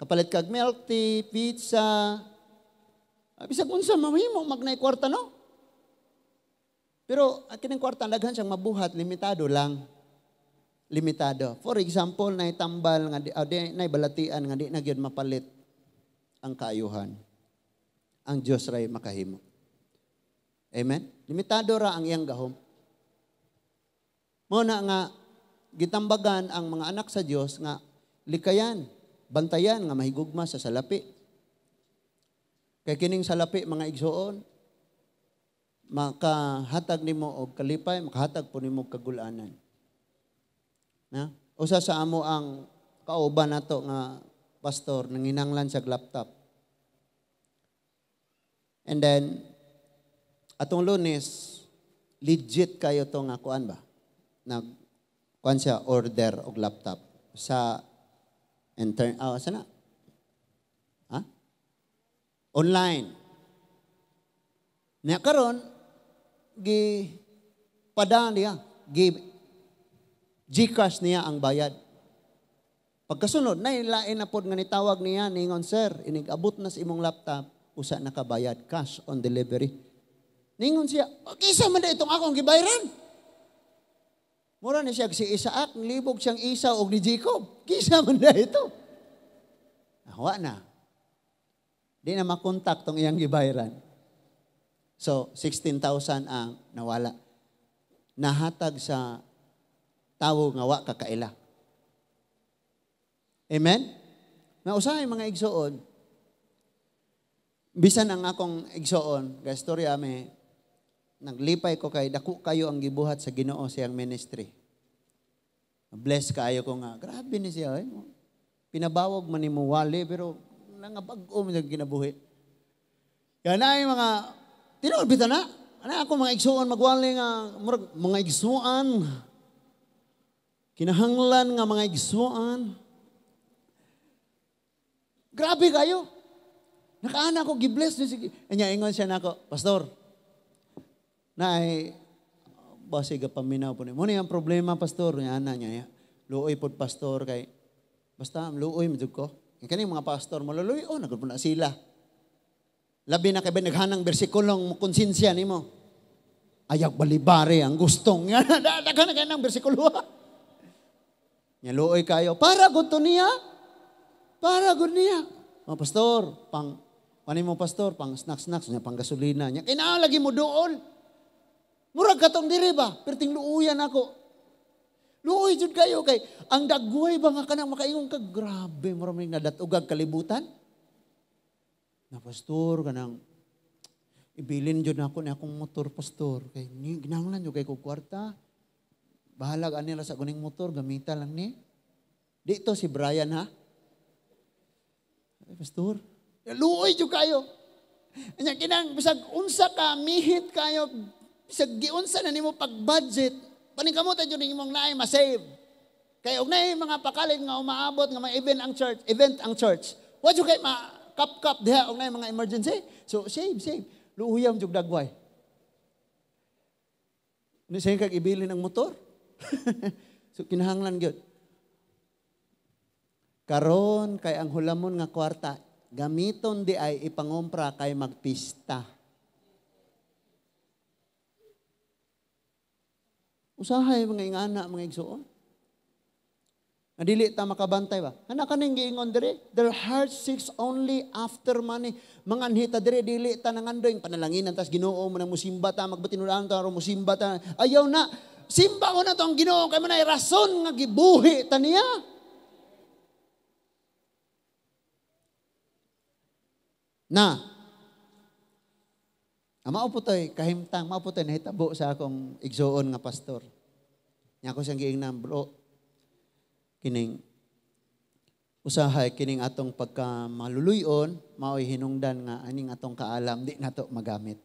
Kapalit kag milk tea, pizza. Ah, Bisag unsa mamimo magnay kwarta no? Pero ang ah, kining kwarta daghan siyang mabuhat, limitado lang. Limitado. For example, nay tambal nga di, ah, nay balatian nga di na gyud mapalit ang kaayuhan. Ang Dios ray makahimo. Amen. Limitado ra ang iyang gahom. Mo na nga gitambagan ang mga anak sa Dios nga likayan, bantayan nga mahigugma sa salapi. Kay kining salapi mga igsoon makahatag nimo og kalipay, makahatag po nimo kagulanan. Na? Usa sa amo ang kauban nato nga pastor nanginanglan sa laptop. And then atong lunes legit kayo to nga kuan ba? Nag kwan siya order og laptop sa intern ah oh, sana ha online nya karon gi padan niya gi Gcash niya ang bayad pagkasunod na ilain na pod nga nitawag niya ningon sir inig abot na sa imong laptop usa nakabayad cash on delivery ningon siya okay sa man itong akong gibayran Mura na siya si Isaac, libog siyang Isa og ni Jacob. Kisa man na ito. Nahuwa na. Di na makontak tong iyang gibayran. So, 16,000 ang nawala. Nahatag sa tawo nga wa kakaila. Amen? Nausahay mga igsoon. Bisan ang akong igsoon, gastorya may naglipay ko kay dako kayo ang gibuhat sa Ginoo siyang ministry. Bless kayo ko nga. Grabe ni siya. Eh. Pinabawag man ni Muwali, pero nangabag-o man yung ginabuhi. Yan ay mga, tinulbitan na. Ano ako mga igsuan magwali nga, mga igsuan. Kinahanglan nga mga igsuan. Grabe kayo. Nakaana ko, gibless niya. Anya, ingon siya nako, Pastor, na ay basi ga paminaw po ni. Muna ang problema, pastor, niya ana niya. Luoy pod pastor kay, basta luoy mo ko. Ang kanyang mga pastor, maluluy, oh, nagod na sila. Labi na kay naghanang bersikulong konsensya nimo Ayak balibare ang gustong. Dagan na kayo ng bersikulo. nya luoy kayo. Para gusto niya. Para gusto niya. Mga pastor, pang, panin mo pastor, pang snacks-snacks niya, pang gasolina niya. Kinaalagi mo duol Murag katong diri ba? Perting luuyan ako. Luoy jud kayo kay ang dagway ba nga kanang makaingon ka grabe mura may nadatugag kalibutan. Na pastor kanang ibilin jud na nako ni akong motor pastor kay ni ginanglan jud kay ko kwarta. Bahalag anila sa kuning motor gamita lang ni. Dito si Brian ha. Ay, pastor, luoy jud kayo. Anya kinang bisag unsa ka mihit kayo bisag giunsa na nimo pag-budget, paningkamutan yun nimong naay ma-save. kay og nay eh, mga pakalig nga umaabot nga mga event ang church, event ang church. Wa jud kay ma kap-kap diha og nay eh, mga emergency. So save, save. Luuyam jud dagway. Ni sa kag ibili ng motor. so kinahanglan gyud. Karon kay ang hulamon nga kwarta gamiton di ay ipangumpra kay magpista. Usahay mga ingana, mga igsuon. Nga dili ta makabantay ba? Ana kaning giingon dire, their heart seeks only after money. Manganhi ta dire dili ta nangandoy panalanginan tas Ginoo mo nang musimba ta magbatinuran ta aron musimba ta. Ayaw na simba ko na tong Ginoo kay manay rason nga gibuhi ta niya. Na ang ah, mauputoy, kahimtang, mauputoy, nahitabo sa akong igsoon nga pastor. Nga ako siyang giingnan, bro, kining usahay, kining atong pagkamaluluyon, mao'y hinungdan nga aning atong kaalam, di to magamit.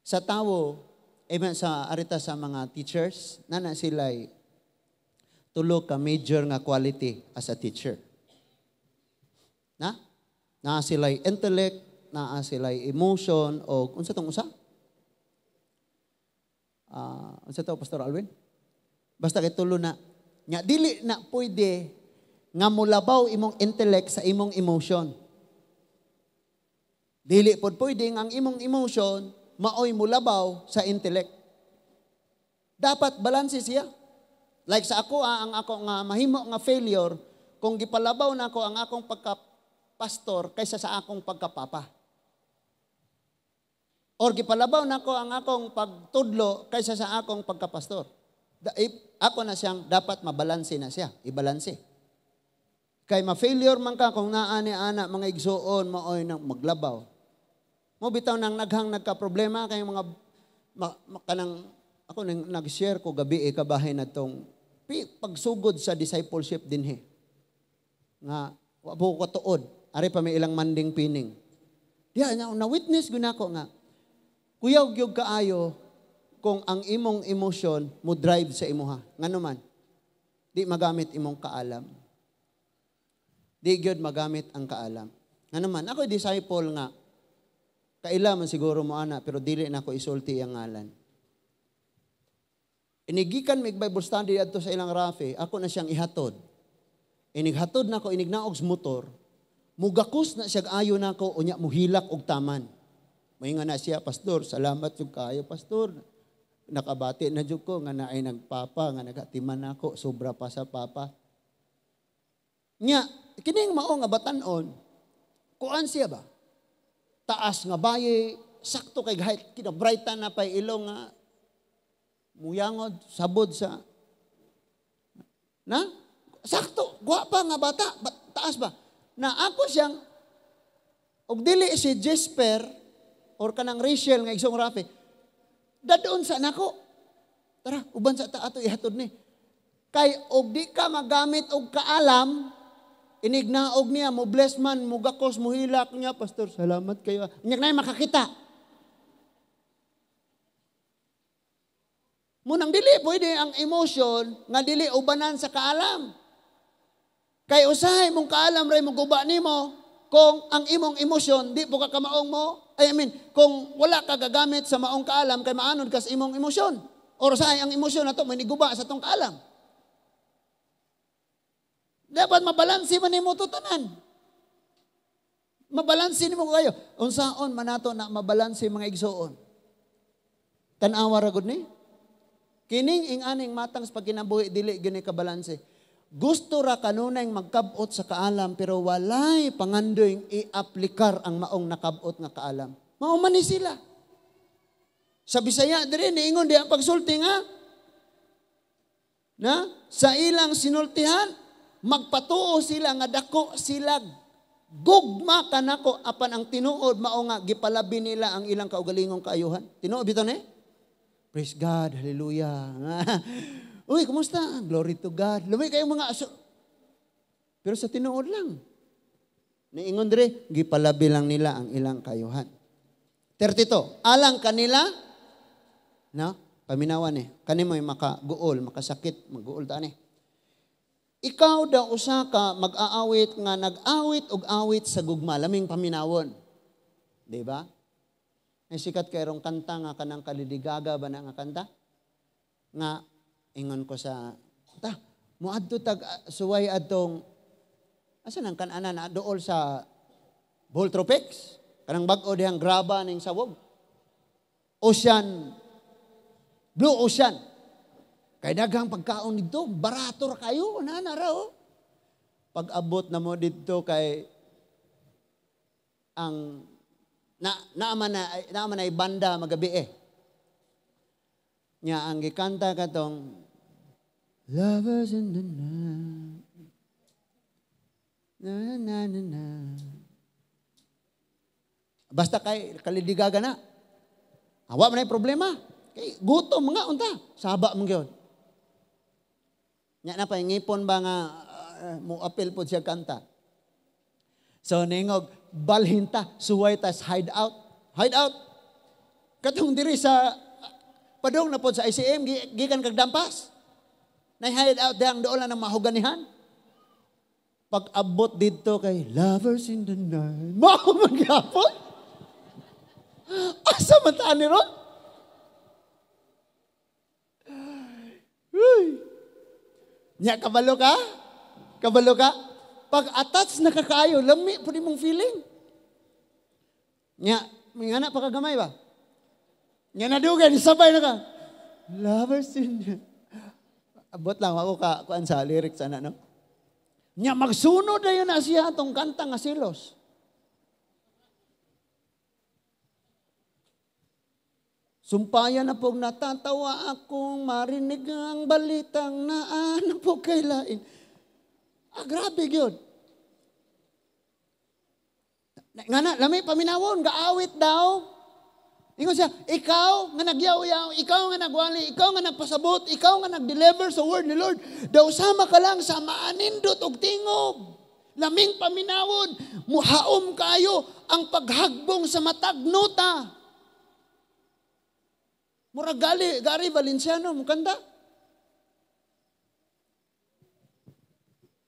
Sa tao, even sa arita sa mga teachers, na sila'y tulo ka major nga quality as a teacher. Na? Na sila'y intellect, naa sila'y emotion o unsa tong usa? Uh, unsa to Pastor Alwin? Basta kay tulo na nya dili na pwede nga mulabaw imong intellect sa imong emotion. Dili pod pwede nga ang imong emotion maoy mulabaw sa intellect. Dapat balanse siya. Like sa ako ah, ang ako nga mahimo nga failure kung gipalabaw na ako ang akong pagka pastor kaysa sa akong pagkapapa. Or gipalabaw nako ang akong pagtudlo kaysa sa akong pagkapastor. Da, if, eh, ako na siyang dapat mabalanse na siya, ibalanse. Kay ma-failure man ka kung naani ana mga igsuon mo oy nang maglabaw. Mo bitaw nang naghang nagka problema kay mga ma, ma, kanang ako nang nag-share ko gabi eh, kabahay na tong pagsugod sa discipleship din he. Nga wa ko tuod, ari pa may ilang manding pining. Diya na witness guna ko nga Kuyaw gyud kaayo kung ang imong emosyon mo drive sa imuha. Ngano man, di magamit imong kaalam. Di gyud magamit ang kaalam. Ngano man, ako disciple nga man siguro mo ana pero dili na ako isulti ang ngalan. Inigikan mig Bible study adto sa ilang rafe, ako na siyang ihatod. Inighatod na ako, inignaog motor. Mugakus na siya ayo na ako, unya muhilak og taman may nga na siya, pastor, salamat yung kayo, pastor. Nakabati na jud ko, nga na ay nagpapa, nga nagatiman na ako, sobra pa sa papa. Nya, kining mao nga batanon, kuan siya ba? Taas nga baye, sakto kay kahit kinabrightan na pa ilong nga muyangod, sabod sa na? Sakto, guwapa nga bata, ba, taas ba? Na ako siyang og dili si Jesper or kanang Rachel nga isong Rafi, dadoon sa nako. Tara, uban sa taato ihatod ni. Kay og di ka magamit og kaalam, inignaog niya, mo bless man, mo gakos, mo hilak niya, Pastor, salamat kayo. Nyak na makakita. Munang dili, pwede ang emotion nga dili ubanan sa kaalam. Kay usahay mong kaalam ray mo guba nimo, kung ang imong emosyon di po ka kamaong mo, I mean, kung wala ka gagamit sa maong kaalam kay maanon kas imong emosyon. Or sa ang emosyon na to may niguba sa tong kaalam. Dapat mabalansi man nimo to tanan. Mabalansi nimo kayo. Unsaon man nato na mabalansi mga igsoon? Tanawa ra gud ni. Kining ing aning matang sa pagkinabuhi, dili gini kabalanse gusto ra kanunay magkabot sa kaalam pero walay pangandoy i-aplikar ang maong nakabot nga kaalam. Mauman ni sila. Sa Bisaya diri niingon di ang pagsulti nga na sa ilang sinultihan magpatuo sila nga dako sila gugma kanako apan ang tinuod mao nga gipalabi nila ang ilang kaugalingong kaayuhan. Tinuod bitaw ni? Eh? Praise God, hallelujah. Uy, kumusta? Ah, glory to God. Lumay kayong mga aso. Pero sa tinuod lang. Naingon dre, gipalabi lang nila ang ilang kayuhan. 32. Alang kanila, no? Paminawan eh. Kani mo makaguol, makasakit, maguol ta eh. Ikaw daw usa ka mag-aawit nga nag-awit og awit sa gugma laming paminawon. 'Di ba? Ay sikat kay rong kanta nga kanang kaliligaga ba na nga kanta? Nga ingon ko sa, ta, muadto tag ah, suway adtong, asa ang kananan na ah, dool sa Voltropex? Kanang bag-o dihang graba ning sawog. Ocean, Blue Ocean. Kay daghang pagkaon dito, barato ra kayo, nana ra oh. Pag abot na mo dito kay ang na naaman na naaman na banda magabi eh nya ang gikanta katong Lovers in the night. Na na na na. Basta kay kalidigaga na. Awa man problema. Kay gutom nga, unta. Saba man gyud. Nya na pa ngipon ba nga uh, mo apil po siya kanta. So ningog balhinta suway tas hide out. Hide out. Katong diri sa padung na po sa ICM, gikan kag dampas. Nahihide out dang doon lang ng mahuganihan. Pag abot dito kay Lovers in the Night, mao magyapon. Asa man taan ni Ron? Uy. Nya kabalo ka? Kabalo ka? Pag atats na kakaayo, lami po mong feeling. Nya, may anak pa kagamay ba? Nga ni sabay na ka. Lovers in Abot lang ako ka, kuan sa lyrics, ano, no? Nya magsunod na yun na siya itong kanta nga silos. Sumpayan na pong natatawa akong marinig ang balitang na ano po kailain. Ah, grabe yun. Nga na, lamay paminawon, gaawit daw. Ingon siya, ikaw nga nagyaw-yaw, ikaw nga nagwali, ikaw nga nagpasabot, ikaw nga nag-deliver sa word ni Lord. Daw sama ka lang sa maanindot og tingog. Laming paminawon, muhaom kayo ang paghagbong sa matag nota. Murag gali, gari Valenciano, mukanda.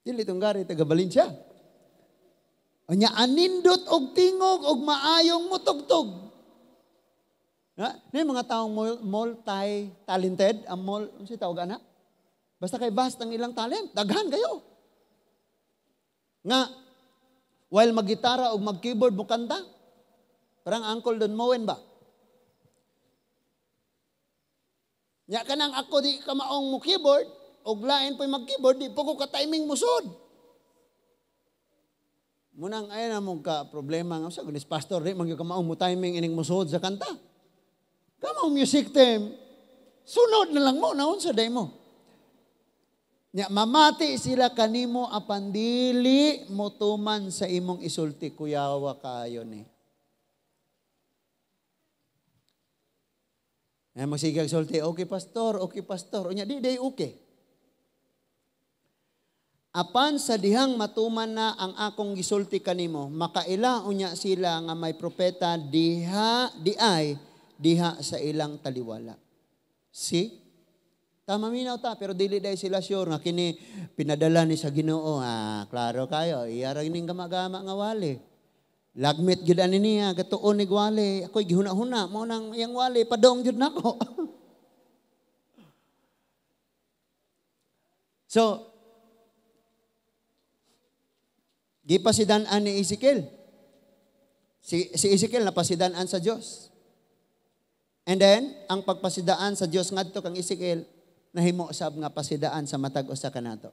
Dili tong gari taga Valencia. Anya anindot og tingog og maayong mutugtog. Na, na mga taong multi-talented, ang mul, ano siya tawag anak? Basta kay bast ang ilang talent, daghan kayo. Nga, while maggitara o mag-keyboard mo kanta, parang uncle don mowen ba? Nya ka nang ako di ka maong mo keyboard, og lain pa mag-keyboard, di po ko ka-timing mo sud. Munang ayan na mong ka problema nga sa gulis pastor, di magyong ka maong mo timing ining mo sud sa kanta. Kamo music team, sunod na lang mo, naon sa day mo. Nya, mamati sila kanimo apan dili mo tuman sa imong isulti kuyawa kayo ni. Eh, magsigag sulti, okay pastor, okay pastor. Unya, di di, okay. Apan sa dihang matuman na ang akong gisulti kanimo, makaila unya sila nga may propeta diha di ay diha sa ilang taliwala. Si Tama minaw ta, pero dili dahil sila sure nga kini pinadala ni sa ginoo. Ah, klaro kayo, iyarag ning gamagama nga wali. Lagmit gyud ani niya, gatuon ni wali. Ako'y gihuna-huna, mo nang iyang wali, padong gyud nako. so, gipasidan ani Ezekiel. Si, si Ezekiel napasidanan sa Dios. And then, ang pagpasidaan sa Dios ngadto kang Ezekiel, nahimo sab nga pasidaan sa matag usa kanato.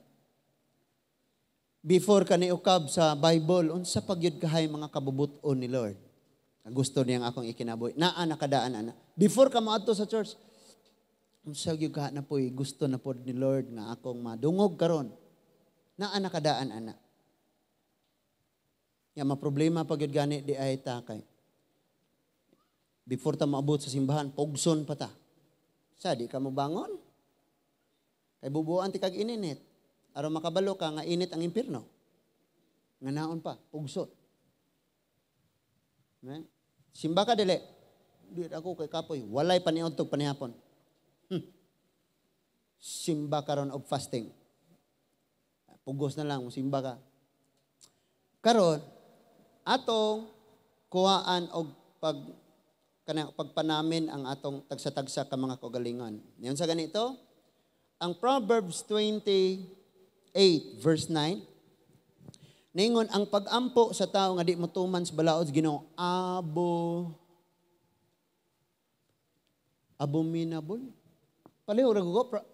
Before ka niukab sa Bible, unsa pagyud kahay mga kabubuton ni Lord. Gusto niyang akong ikinaboy. Naa nakadaan ana. Before ka moadto sa church, unsa gyud ka na poy gusto na pod ni Lord nga akong madungog karon. Naa nakadaan ana. Ya problema pagyud gani di ay takay. Before ta maabot sa simbahan, pogson pa ta. Sa di ka mabangon. Kay bubuan ti kag ininit. Aron makabalo ka nga init ang impirno. Nga naon pa, pugson. Amen? Simba ka dili. Di ako kay kapoy, walay paniudtog panihapon. Hmm. Simba karon og fasting. Pugos na lang, simba ka. Karon, atong kuhaan og pag kanang pagpanamin ang atong tagsa-tagsa ka mga kaugalingon. Ngayon sa ganito, ang Proverbs 28 verse 9, Ningon ang pagampo sa tao nga di matuman sa balaod Ginoo abo abominable. Paliw ra ko pra-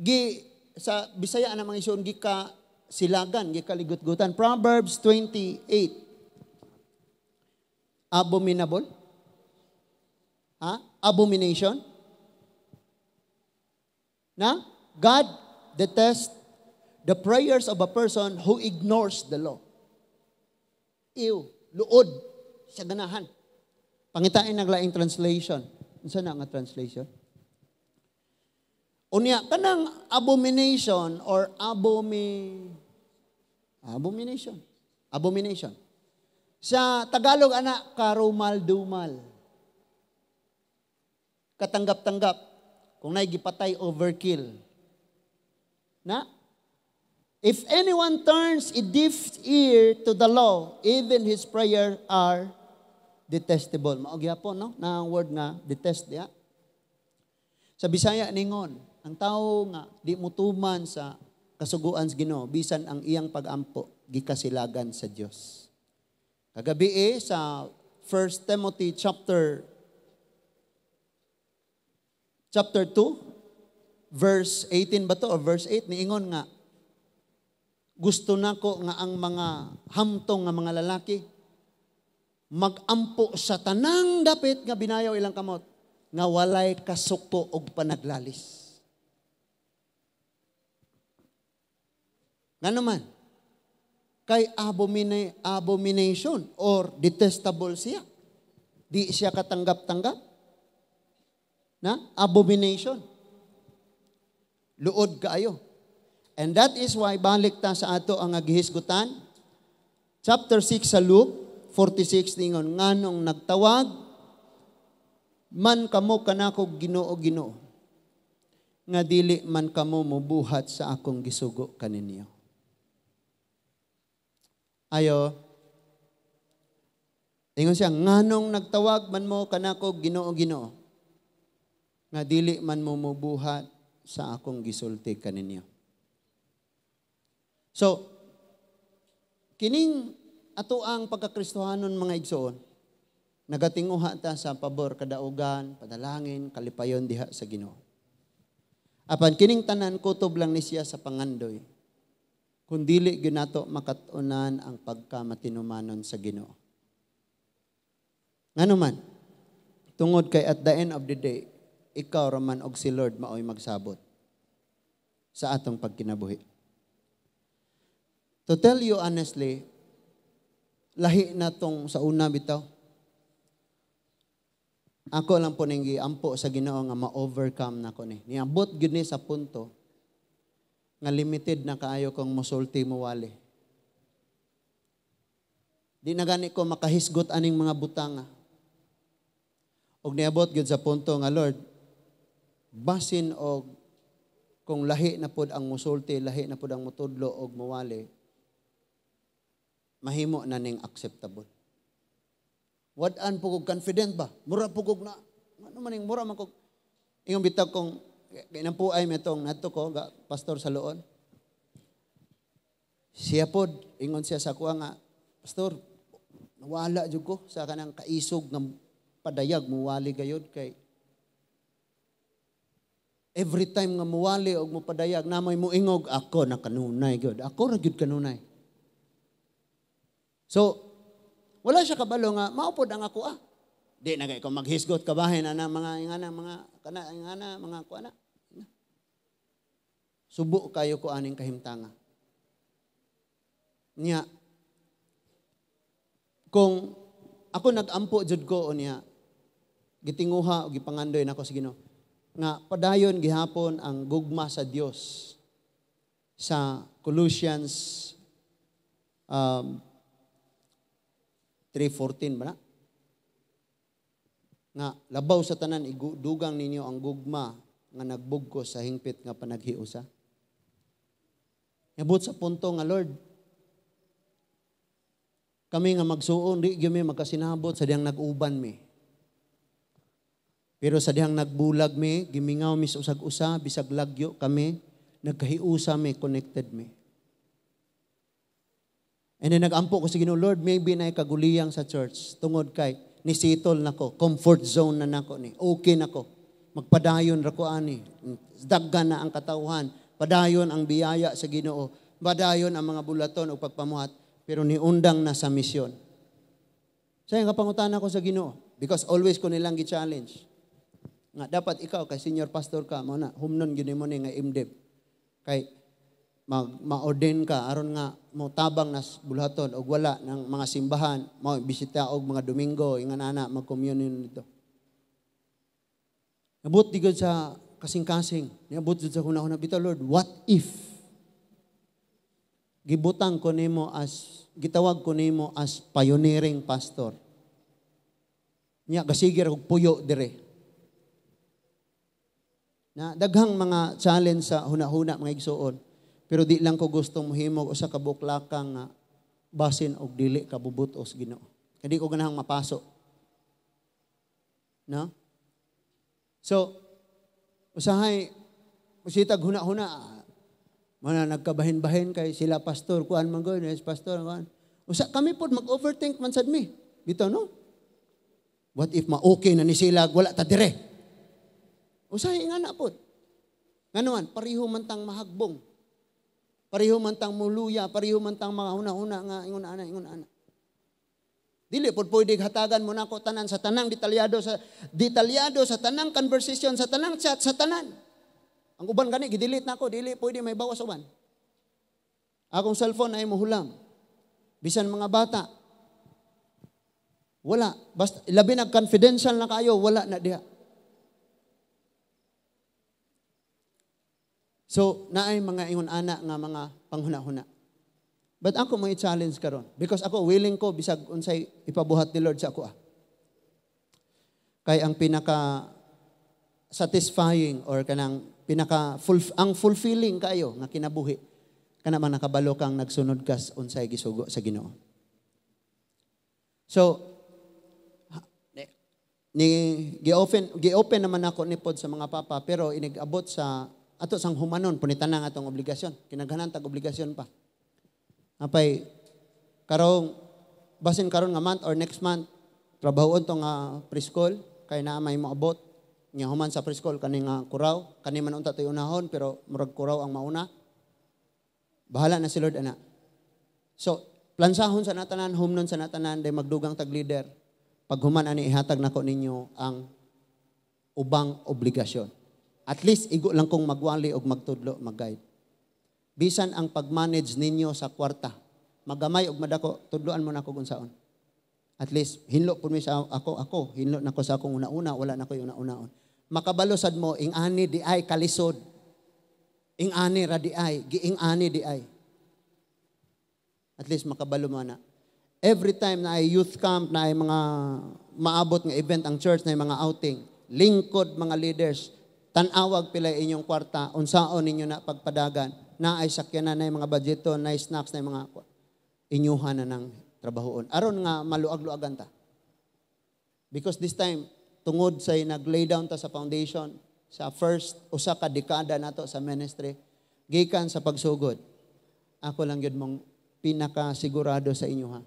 gi sa Bisaya ana mga isyon gi ka silagan gikaligutgutan. Proverbs 28. Abominable? Ha? Abomination? Na? God detests the prayers of a person who ignores the law. Ew, luod, sa ganahan. Pangitain naglaing translation. Unsa na nga translation? Unya, kanang abomination or abomi... Abomination. Abomination. Sa Tagalog, anak, karumal-dumal. Katanggap-tanggap. Kung naigipatay, overkill. Na? If anyone turns a deaf ear to the law, even his prayer are detestable. Maogya po, no? Na word na detest, ya? Sa Bisaya, ningon ang tao nga di mutuman sa kasuguan sa Ginoo bisan ang iyang pagampo gikasilagan sa Dios. Kagabi eh, sa 1 Timothy chapter chapter 2 verse 18 ba to o verse 8 niingon nga gusto nako nga ang mga hamtong nga mga lalaki magampo sa tanang dapit nga binayaw ilang kamot nga walay kasuko og panaglalis. Nga naman, kay abomina- abomination or detestable siya. Di siya katanggap-tanggap. Na? Abomination. Luod kaayo. And that is why balik ta sa ato ang agihisgutan. Chapter 6 sa Luke 46 ningon nganong nagtawag man kamo kanako Ginoo Ginoo nga dili man kamo mubuhat sa akong gisugo kaninyo. Ayo, ingon siya, nganong nagtawag man mo kanako ginoo ginoo, nga dili man mo mubuhat sa akong gisulti kaninyo. So, kining ato ang pagkakristohanon mga igsoon, nagatinguha ta sa pabor kadaugan, padalangin, kalipayon diha sa Ginoo. Apan kining tanan kutob lang ni siya sa pangandoy kung dili ginato makatunan ang pagkamatinumanon sa Ginoo. Ngano man, tungod kay at the end of the day, ikaw raman og si Lord maoy magsabot sa atong pagkinabuhi. To tell you honestly, lahi na tong sa una bitaw. Ako lang po nang ampo sa Ginoo nga ma-overcome na ko ni. Niabot gyud ni sa punto nga limited na kaayo kong musulti mo wali. Di na gani ko makahisgot aning mga butanga. Og niabot gyud sa punto nga Lord, basin og kung lahi na pod ang musulti, lahi na pod ang mutudlo og mawali, mahimo na ning acceptable. What an kog confident ba? Mura po na, ano man mura man kog, Ingon bitaw kong Kainan po ay metong nato ko, pastor sa loon. Siya po, ingon siya sa kuha nga, pastor, nawala jud ko sa kanang kaisog ng padayag, muwali gayod kay every time nga muwali og mupadayag namoy mo ingog ako na kanunay gyud ako ra gyud kanunay so wala siya kabalo nga maupod ang ako ah Di na ikaw maghisgot kabahin na mga ingana mga kana ingana mga kuana. Subo kayo ko aning kahimtanga. Niya kung ako nagampo jud ko niya gitinguha o gipangandoy nako sa Ginoo nga padayon gihapon ang gugma sa Dios sa Colossians um, 3.14 ba na? nga labaw sa tanan igudugang ninyo ang gugma nga nagbugko sa hingpit nga panaghiusa. Nabot sa punto nga Lord, kami nga magsuon, di gyud mi magkasinabot sa diyang nag-uban mi. Pero sa diyang nagbulag mi, gimingaw mi usag-usa, bisag lagyo kami, nagkahiusa mi, connected mi. And then nagampo ko sa Ginoo, Lord, maybe na kaguliyang sa church tungod kay ni sitol ko, comfort zone na nako ni, okay na ko, Magpadayon ra ko ani. Daggan na ang katawhan, padayon ang biyaya sa Ginoo, padayon ang mga bulaton o pagpamuhat, pero niundang na sa misyon. Sayang kapangutan ako sa Ginoo because always ko nilang gi-challenge. Nga dapat ikaw kay senior pastor ka mo na humnon gyud mo ni nga imdeb. Kay mag maorden ka aron nga mo tabang nas bulhaton og wala ng mga simbahan mo bisita og mga domingo ingon ana mag communion nito Nabot di sa kasing-kasing. Nabot di sa kunahon na bitaw, Lord, what if? Gibutang ko nimo as, gitawag ko nimo as pioneering pastor. Nya, gasigir og puyo dire. Na daghang mga challenge sa huna-huna mga igsuon. Pero di lang ko gustong muhimog o sa kabuklakang nga ah, basin og dili kabubutos Ginoo. Kadi ko ganahang mapaso. No? So, usahay usitag huna-huna mana nagkabahin-bahin kay sila pastor kuan man gud yes, eh, pastor kuan. Usa kami pod mag-overthink man sad mi. Bitaw no? What if ma-okay na ni sila wala ta dire? Usahay nga na pod. Nganuan, pariho man tang mahagbong. Pareho man tang muluya, pareho man tang mga una-una nga ingon ana ingon ana. Dili pod pwede hatagan mo nako tanan sa tanang detalyado sa detalyado sa tanang conversation sa tanang chat sa tanan. Ang uban gani gidelete nako, dili pwede may bawas uban. Akong cellphone ay mohulam. Bisan mga bata. Wala, basta labi na confidential na kayo, wala na diha. So, naay mga ingon ana nga mga panghuna-huna. But ako mo i-challenge karon because ako willing ko bisag unsay ipabuhat ni Lord sa ako. Ah. Kay ang pinaka satisfying or kanang pinaka full, ang fulfilling kayo nga kinabuhi kana man nakabalo kang nagsunod kas unsay gisugo sa Ginoo. So ni gi-open gi-open naman ako ni pod sa mga papa pero inigabot sa ato sang humanon punitan ang atong obligasyon kinaghanan tag obligasyon pa apay karong basin karon nga month or next month trabahoon tong uh, preschool kay naa may moabot nga human sa preschool kani nga kuraw kani man unta toy unahon pero murag kuraw ang mauna bahala na si Lord ana so plansahon sa natanan humnon sa natanan day magdugang tag leader pag human ani ihatag nako ninyo ang ubang obligasyon at least, igo lang kong magwali o magtudlo, mag-guide. Bisan ang pag-manage ninyo sa kwarta, magamay o madako, tudloan mo na ako kung saon. At least, hinlo po mi sa ako, ako, hinlo na ko sa akong una-una, wala na ko yung una-unaon. Makabalo mo, ing ani di ay kalisod. Ing ani ra di ay, giing ani di ay. At least makabalo mo na. Every time na ay youth camp, na ay mga maabot nga event ang church, na ay mga outing, lingkod mga leaders, tanawag pila inyong kwarta, unsaon ninyo na pagpadagan, na ay sakyanan na mga budgeto, na snacks na mga inyuhan na ng trabahoon. Aron nga maluag-luagan ta. Because this time, tungod sa nag-lay down ta sa foundation, sa first usa ka dekada nato sa ministry, gikan sa pagsugod. Ako lang yun mong pinaka sigurado sa inyo ha.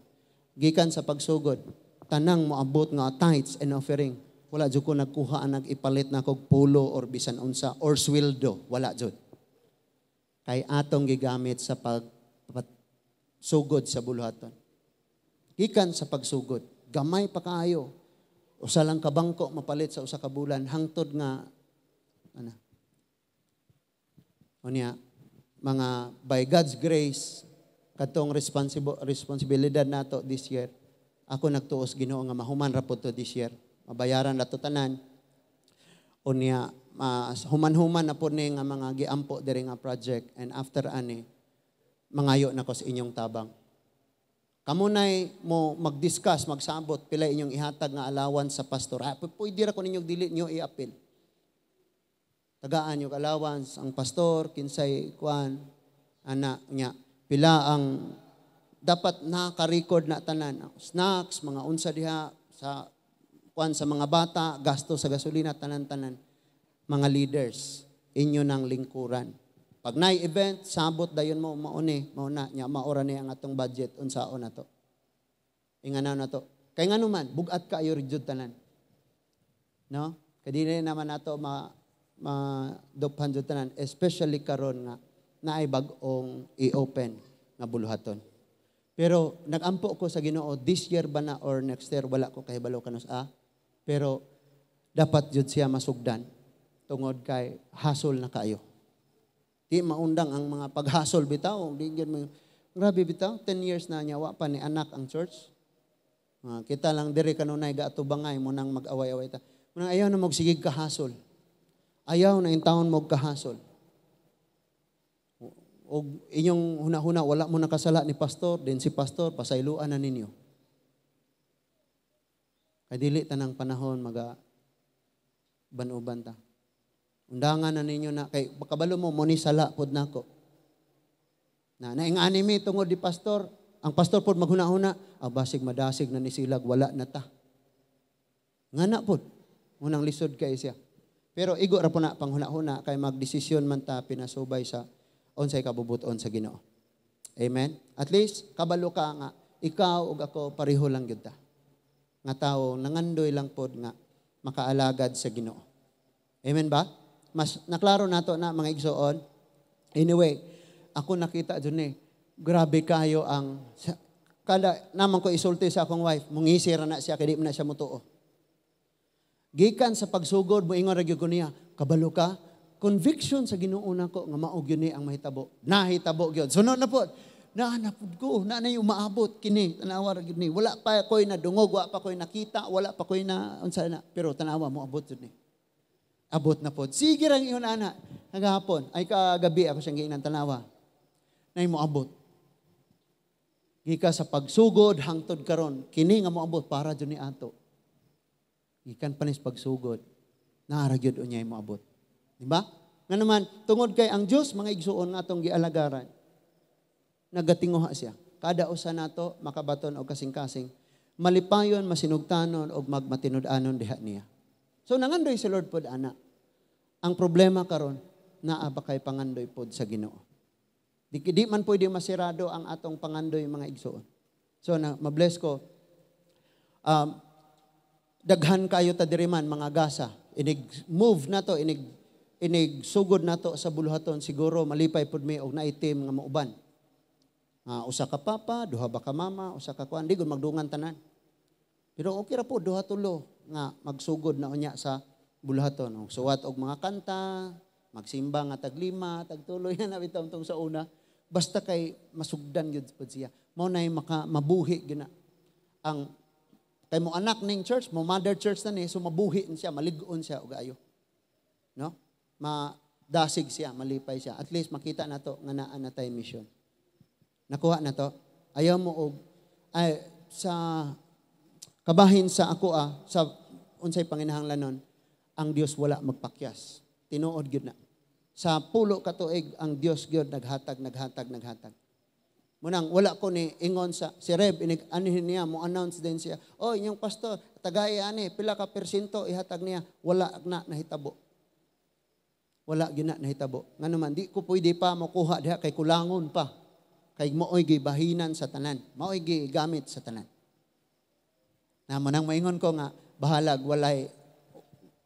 Gikan sa pagsugod, tanang moabot nga tithes and offering wala jud ko nagkuha ang ipalit na kog pulo or bisan unsa or sweldo, wala jud. Kay atong gigamit sa pag sugod sa buluhaton. Gikan sa pagsugod, gamay pa kaayo. Usa lang ka bangko mapalit sa usa ka bulan hangtod nga ana. Unya mga by God's grace katong responsible responsibilidad nato this year. Ako nagtuos Ginoo nga mahuman ra pud to this year mabayaran na tanan. Unya, uh, human-human na po ni nga mga giampo diri nga project and after ani, mangayo na ko sa inyong tabang. Kamunay mo mag-discuss, magsabot, pila inyong ihatag nga alawan sa pastor. Ah, pwede ra ko ninyo dili nyo i-appeal. Tagaan yung allowance ang pastor, kinsay kuan, ana nya pila ang dapat naka-record na tanan snacks mga unsa diha sa kuan sa mga bata, gasto sa gasolina, tanan-tanan. Mga leaders, inyo ng lingkuran. Pag na event, sabot dayon mo, mauni, mauna, nya, maura ni ang atong budget, unsao na to. Inganaw na to. Kaya nga naman, bugat ka ayo jud tanan. No? Kadi na naman nato ma, ma dophan jud tanan, especially karon nga na ay bag-ong i-open na buluhaton. Pero nagampo ko sa Ginoo this year ba na or next year wala ko kahibalo kanos a ah? Pero dapat jud siya masugdan tungod kay hasol na kayo. Di maundang ang mga paghasol bitaw, di gyud mo grabe bitaw 10 years na nyawa pa ni anak ang church. Uh, kita lang dire kanunay gaatubangay mo nang mag-away-away ta. Munang ayaw na magsigig ka hasol. Ayaw na intawon mo ka hasol. Og inyong huna-huna wala mo nakasala ni pastor, din si pastor pasayloan na ninyo. Kay dili tanang panahon maga banuban ta. Undangan na ninyo na kay makabalo mo mo ni sala pod nako. Na naing anime tungod di pastor, ang pastor pod maghuna-huna, abasig madasig na ni silag wala na ta. Ngana pod. Unang lisod kay siya. Pero igo ra po na panghuna-huna kay magdesisyon man ta pinasubay sa unsay kabubuton sa Ginoo. Amen. At least kabalo ka nga ikaw ug ako pareho lang gyud ta nga tao nangandoy lang pod nga makaalagad sa Ginoo. Amen ba? Mas naklaro nato na mga igsoon. Anyway, ako nakita dun eh, grabe kayo ang kada naman ko isulti sa akong wife, mungisira na siya kay di na siya mutuo. Gikan sa pagsugod mo ingon ra gyud ko niya, kabalo ka, conviction sa Ginoo ko, nga maog gyud ni eh ang mahitabo. Nahitabo gyud. Sunod na po, na naanap ko, nanay umaabot kini, tanawa ra gid ni. Wala pa koy nadungog, wala pa koy nakita, wala pa koy na unsa na, pero tanawa mo abot ni. Abot na pod. Sige ra iyon ana. Nagahapon, ay kagabi ako siyang giinan tanawa. Nay mo abot. Gika sa pagsugod hangtod karon, kini nga mo abot para jud ni ato. Gikan panis pagsugod. Naara gyud unyay mo abot. Di Nga naman, tungod kay ang Dios mga igsuon nga atong gialagaran nagatinguha siya. Kada usa nato makabaton og kasing-kasing. Malipayon masinugtanon og magmatinud-anon diha niya. So nangandoy si Lord pod ana. Ang problema karon naa ba kay pangandoy pod sa Ginoo. Di, di man pwede masirado ang atong pangandoy mga igsoon. So na mabless ko um, daghan kayo ta diri man mga gasa. Inig move na to, inig inig sugod na to sa buluhaton siguro malipay pod mi og naitim nga mauban. Uh, usa ka papa, duha ba ka mama, usa ka kuan, di magdungan tanan. Pero okay ra po duha tulo nga magsugod na unya sa bulahaton. Suwat og mga kanta, magsimba nga taglima, tagtulo yan na bitong sa una. Basta kay masugdan gyud pud siya. Mao nay maka mabuhi gina ang kay mo anak ning church, mo mother church na ni, so mabuhi siya, malig-on siya og ayo. No? Madasig siya, malipay siya. At least makita na to nga naa na tay mission. Nakuha na to. Ayaw mo og ay, sa kabahin sa ako ah, sa unsay panginahanglan panginahanglanon, ang Dios wala magpakyas. Tinuod gyud na. Sa pulo ka tuig eh, ang Dios gyud naghatag naghatag naghatag. Munang wala ko ni ingon sa si Reb inig anihin niya mo announce din siya. Oh, inyong pastor, tagay ani pila ka persinto ihatag niya, wala na nahitabo wala gyud na nahitabo. Nga naman, di ko pwede pa makuha diha kay kulangon pa kay gi bahinan sa tanan. gi gamit sa tanan. Namo nang maingon ko nga bahalag walay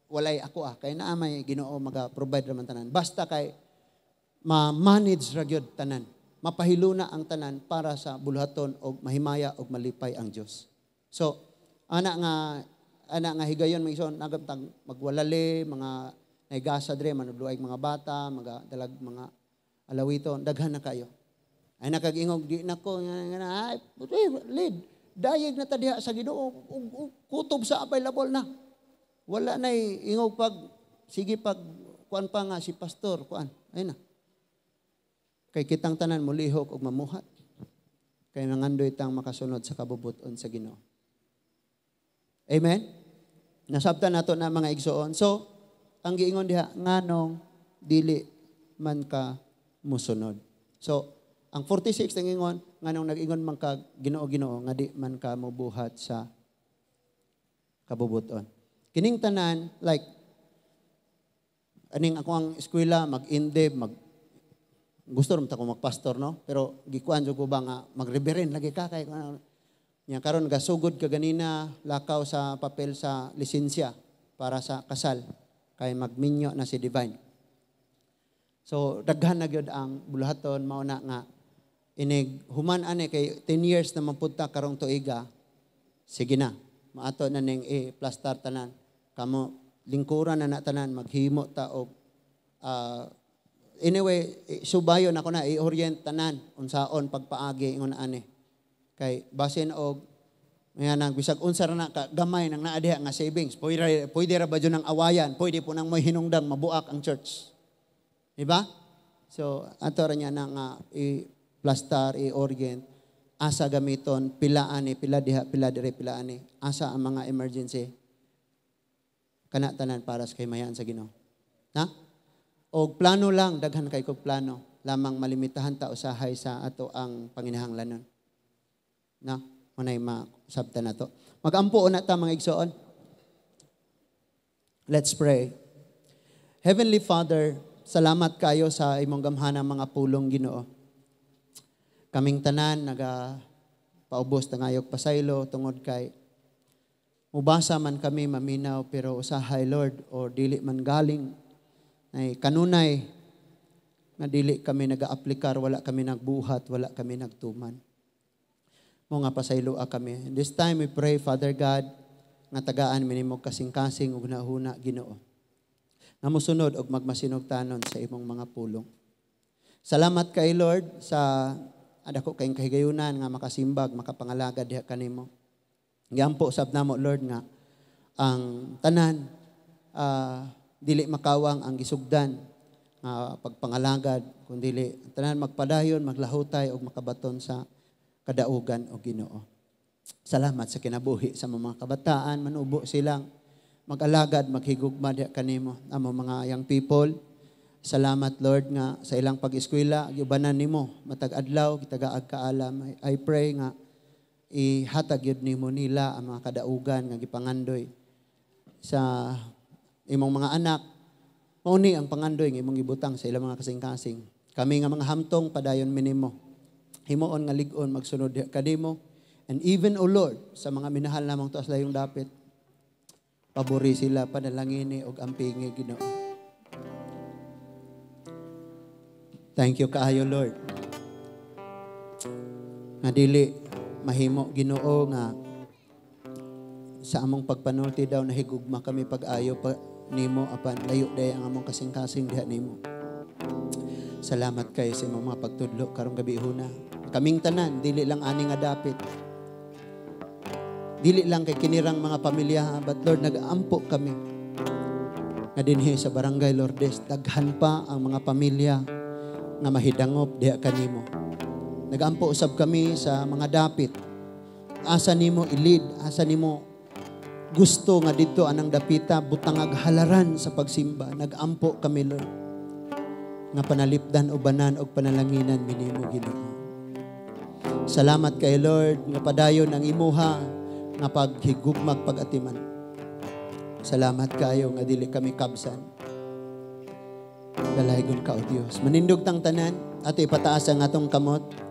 walay ako ah kay naa may Ginoo maga-provide man tanan. Basta kay ma-manage ra gyud tanan. Mapahiluna ang tanan para sa buluhaton og mahimaya og malipay ang Dios. So ana nga ana nga higayon mga ison nagamtang magwalali mga naigasa dre manudluay mga bata mga dalag mga alawiton daghan na kayo ay nakagingog, di na ko. Ay, lead. dayag na tadiha sa ginoo. Kutob sa available na. Wala na eh, ingog pag, sige pag, kuan pa nga si pastor, kuan. Ay na. Kay kitang tanan mo lihok og mamuhat. Kay nangandoy tang makasunod sa kabubuton sa ginoo. Amen? Nasabtan nato na mga igsoon. So, ang giingon diha, nganong dili man ka musunod. So, ang 46 ang ingon, nga nung nag-ingon man ka ginoo-ginoo, nga di man ka mubuhat sa kabubuton. Kining tanan, like, aning ako ang eskwela, mag-indib, mag gusto rin ako magpastor, no? Pero gikuan ko ba nga magreverend lagi ka kay niya ano. karon gasugod ka ganina lakaw sa papel sa lisensya para sa kasal kay magminyo na si divine. So daghan na gyud ang buluhaton, mauna nga inig human ane kay 10 years na mapunta karong tuiga, sige na, maato na ning i-plastar tanan. Kamo, lingkuran na natanan, maghimo ta o uh, anyway, subayon ako na, i-orient tanan, unsaon, pagpaagi, ingon ane. Kay, basin og, nga nang bisag unsa na ka gamay nang naa nga savings. Pwede pwede ra ba jud ng awayan, pwede po nang mo hinungdan mabuak ang church. Di ba? So ato ra niya nang nga plastar, i-orient, eh, asa gamiton, pilaan ni, pila diha, pila dire, pilaan ni, asa ang mga emergency, kana tanan para sa kahimayan sa Ginoo. Na? og plano lang, daghan kay kog plano, lamang malimitahan ta usahay sa ato ang panginahanglanon. Na? Munay masabta na to. Magampo na ta mga igsoon. Let's pray. Heavenly Father, salamat kayo sa imong gamhanang mga pulong Ginoo kaming tanan naga paubos ta ngayog pasaylo tungod kay mubasa man kami maminaw pero usahay Lord o dili man galing ay kanunay na dili kami naga-aplikar wala kami nagbuhat wala kami nagtuman mo nga pasaylo kami this time we pray Father God nga tagaan minimo kasing-kasing ug nahuna Ginoo nga mosunod og magmasinugtanon sa imong mga pulong salamat kay Lord sa adako kayong kahigayunan nga makasimbag, makapangalagad diha kanimo. Giampo sab namo Lord nga ang tanan uh, dili makawang ang gisugdan nga uh, pagpangalagad kun dili tanan magpadayon, maglahutay og makabaton sa kadaugan o Ginoo. Salamat sa kinabuhi sa mga kabataan, manubo silang magalagad, maghigugma diha kanimo among mga young people Salamat Lord nga sa ilang pag-eskwela, gibanan nimo matag adlaw kitagaag kaalam. I pray nga ihatag yun nimo nila ang mga kadaugan nga gipangandoy sa imong mga anak. Mauni ang pangandoy nga imong gibutang sa ilang mga kasing-kasing. Kami nga mga hamtong padayon minimo. Himuon nga ligon magsunod kadimo. And even, O Lord, sa mga minahal namang tuas layong dapit, pabori sila panalangini og ampingi Ginoo. Thank you kaayo, Lord. Nga dili, mahimo ginoo nga sa among pagpanulti daw nahigugma kami pag-ayo pa nimo apan layo day ang among kasing-kasing diha nimo. Salamat kayo sa imong mga pagtudlo karong gabi huna. Kaming tanan dili lang ani nga dapit. Dili lang kay kinirang mga pamilya but Lord nag-ampo kami. Nga dinhi sa barangay Lourdes daghan pa ang mga pamilya nga mahidangop diha kanimo. Nagampo usab kami sa mga dapit. Asa nimo ilid, asa nimo gusto nga didto anang dapita butang aghalaran sa pagsimba. Nagampo kami Lord nga panalipdan o banan og panalanginan minimo Ginoo. Salamat kay Lord nga padayon ang imuha nga paghigugmag pagatiman. Salamat kayo nga dili kami kabsan Dalaygon ka, O Dios. Manindog tang tanan, ato ipataas ang atong kamot.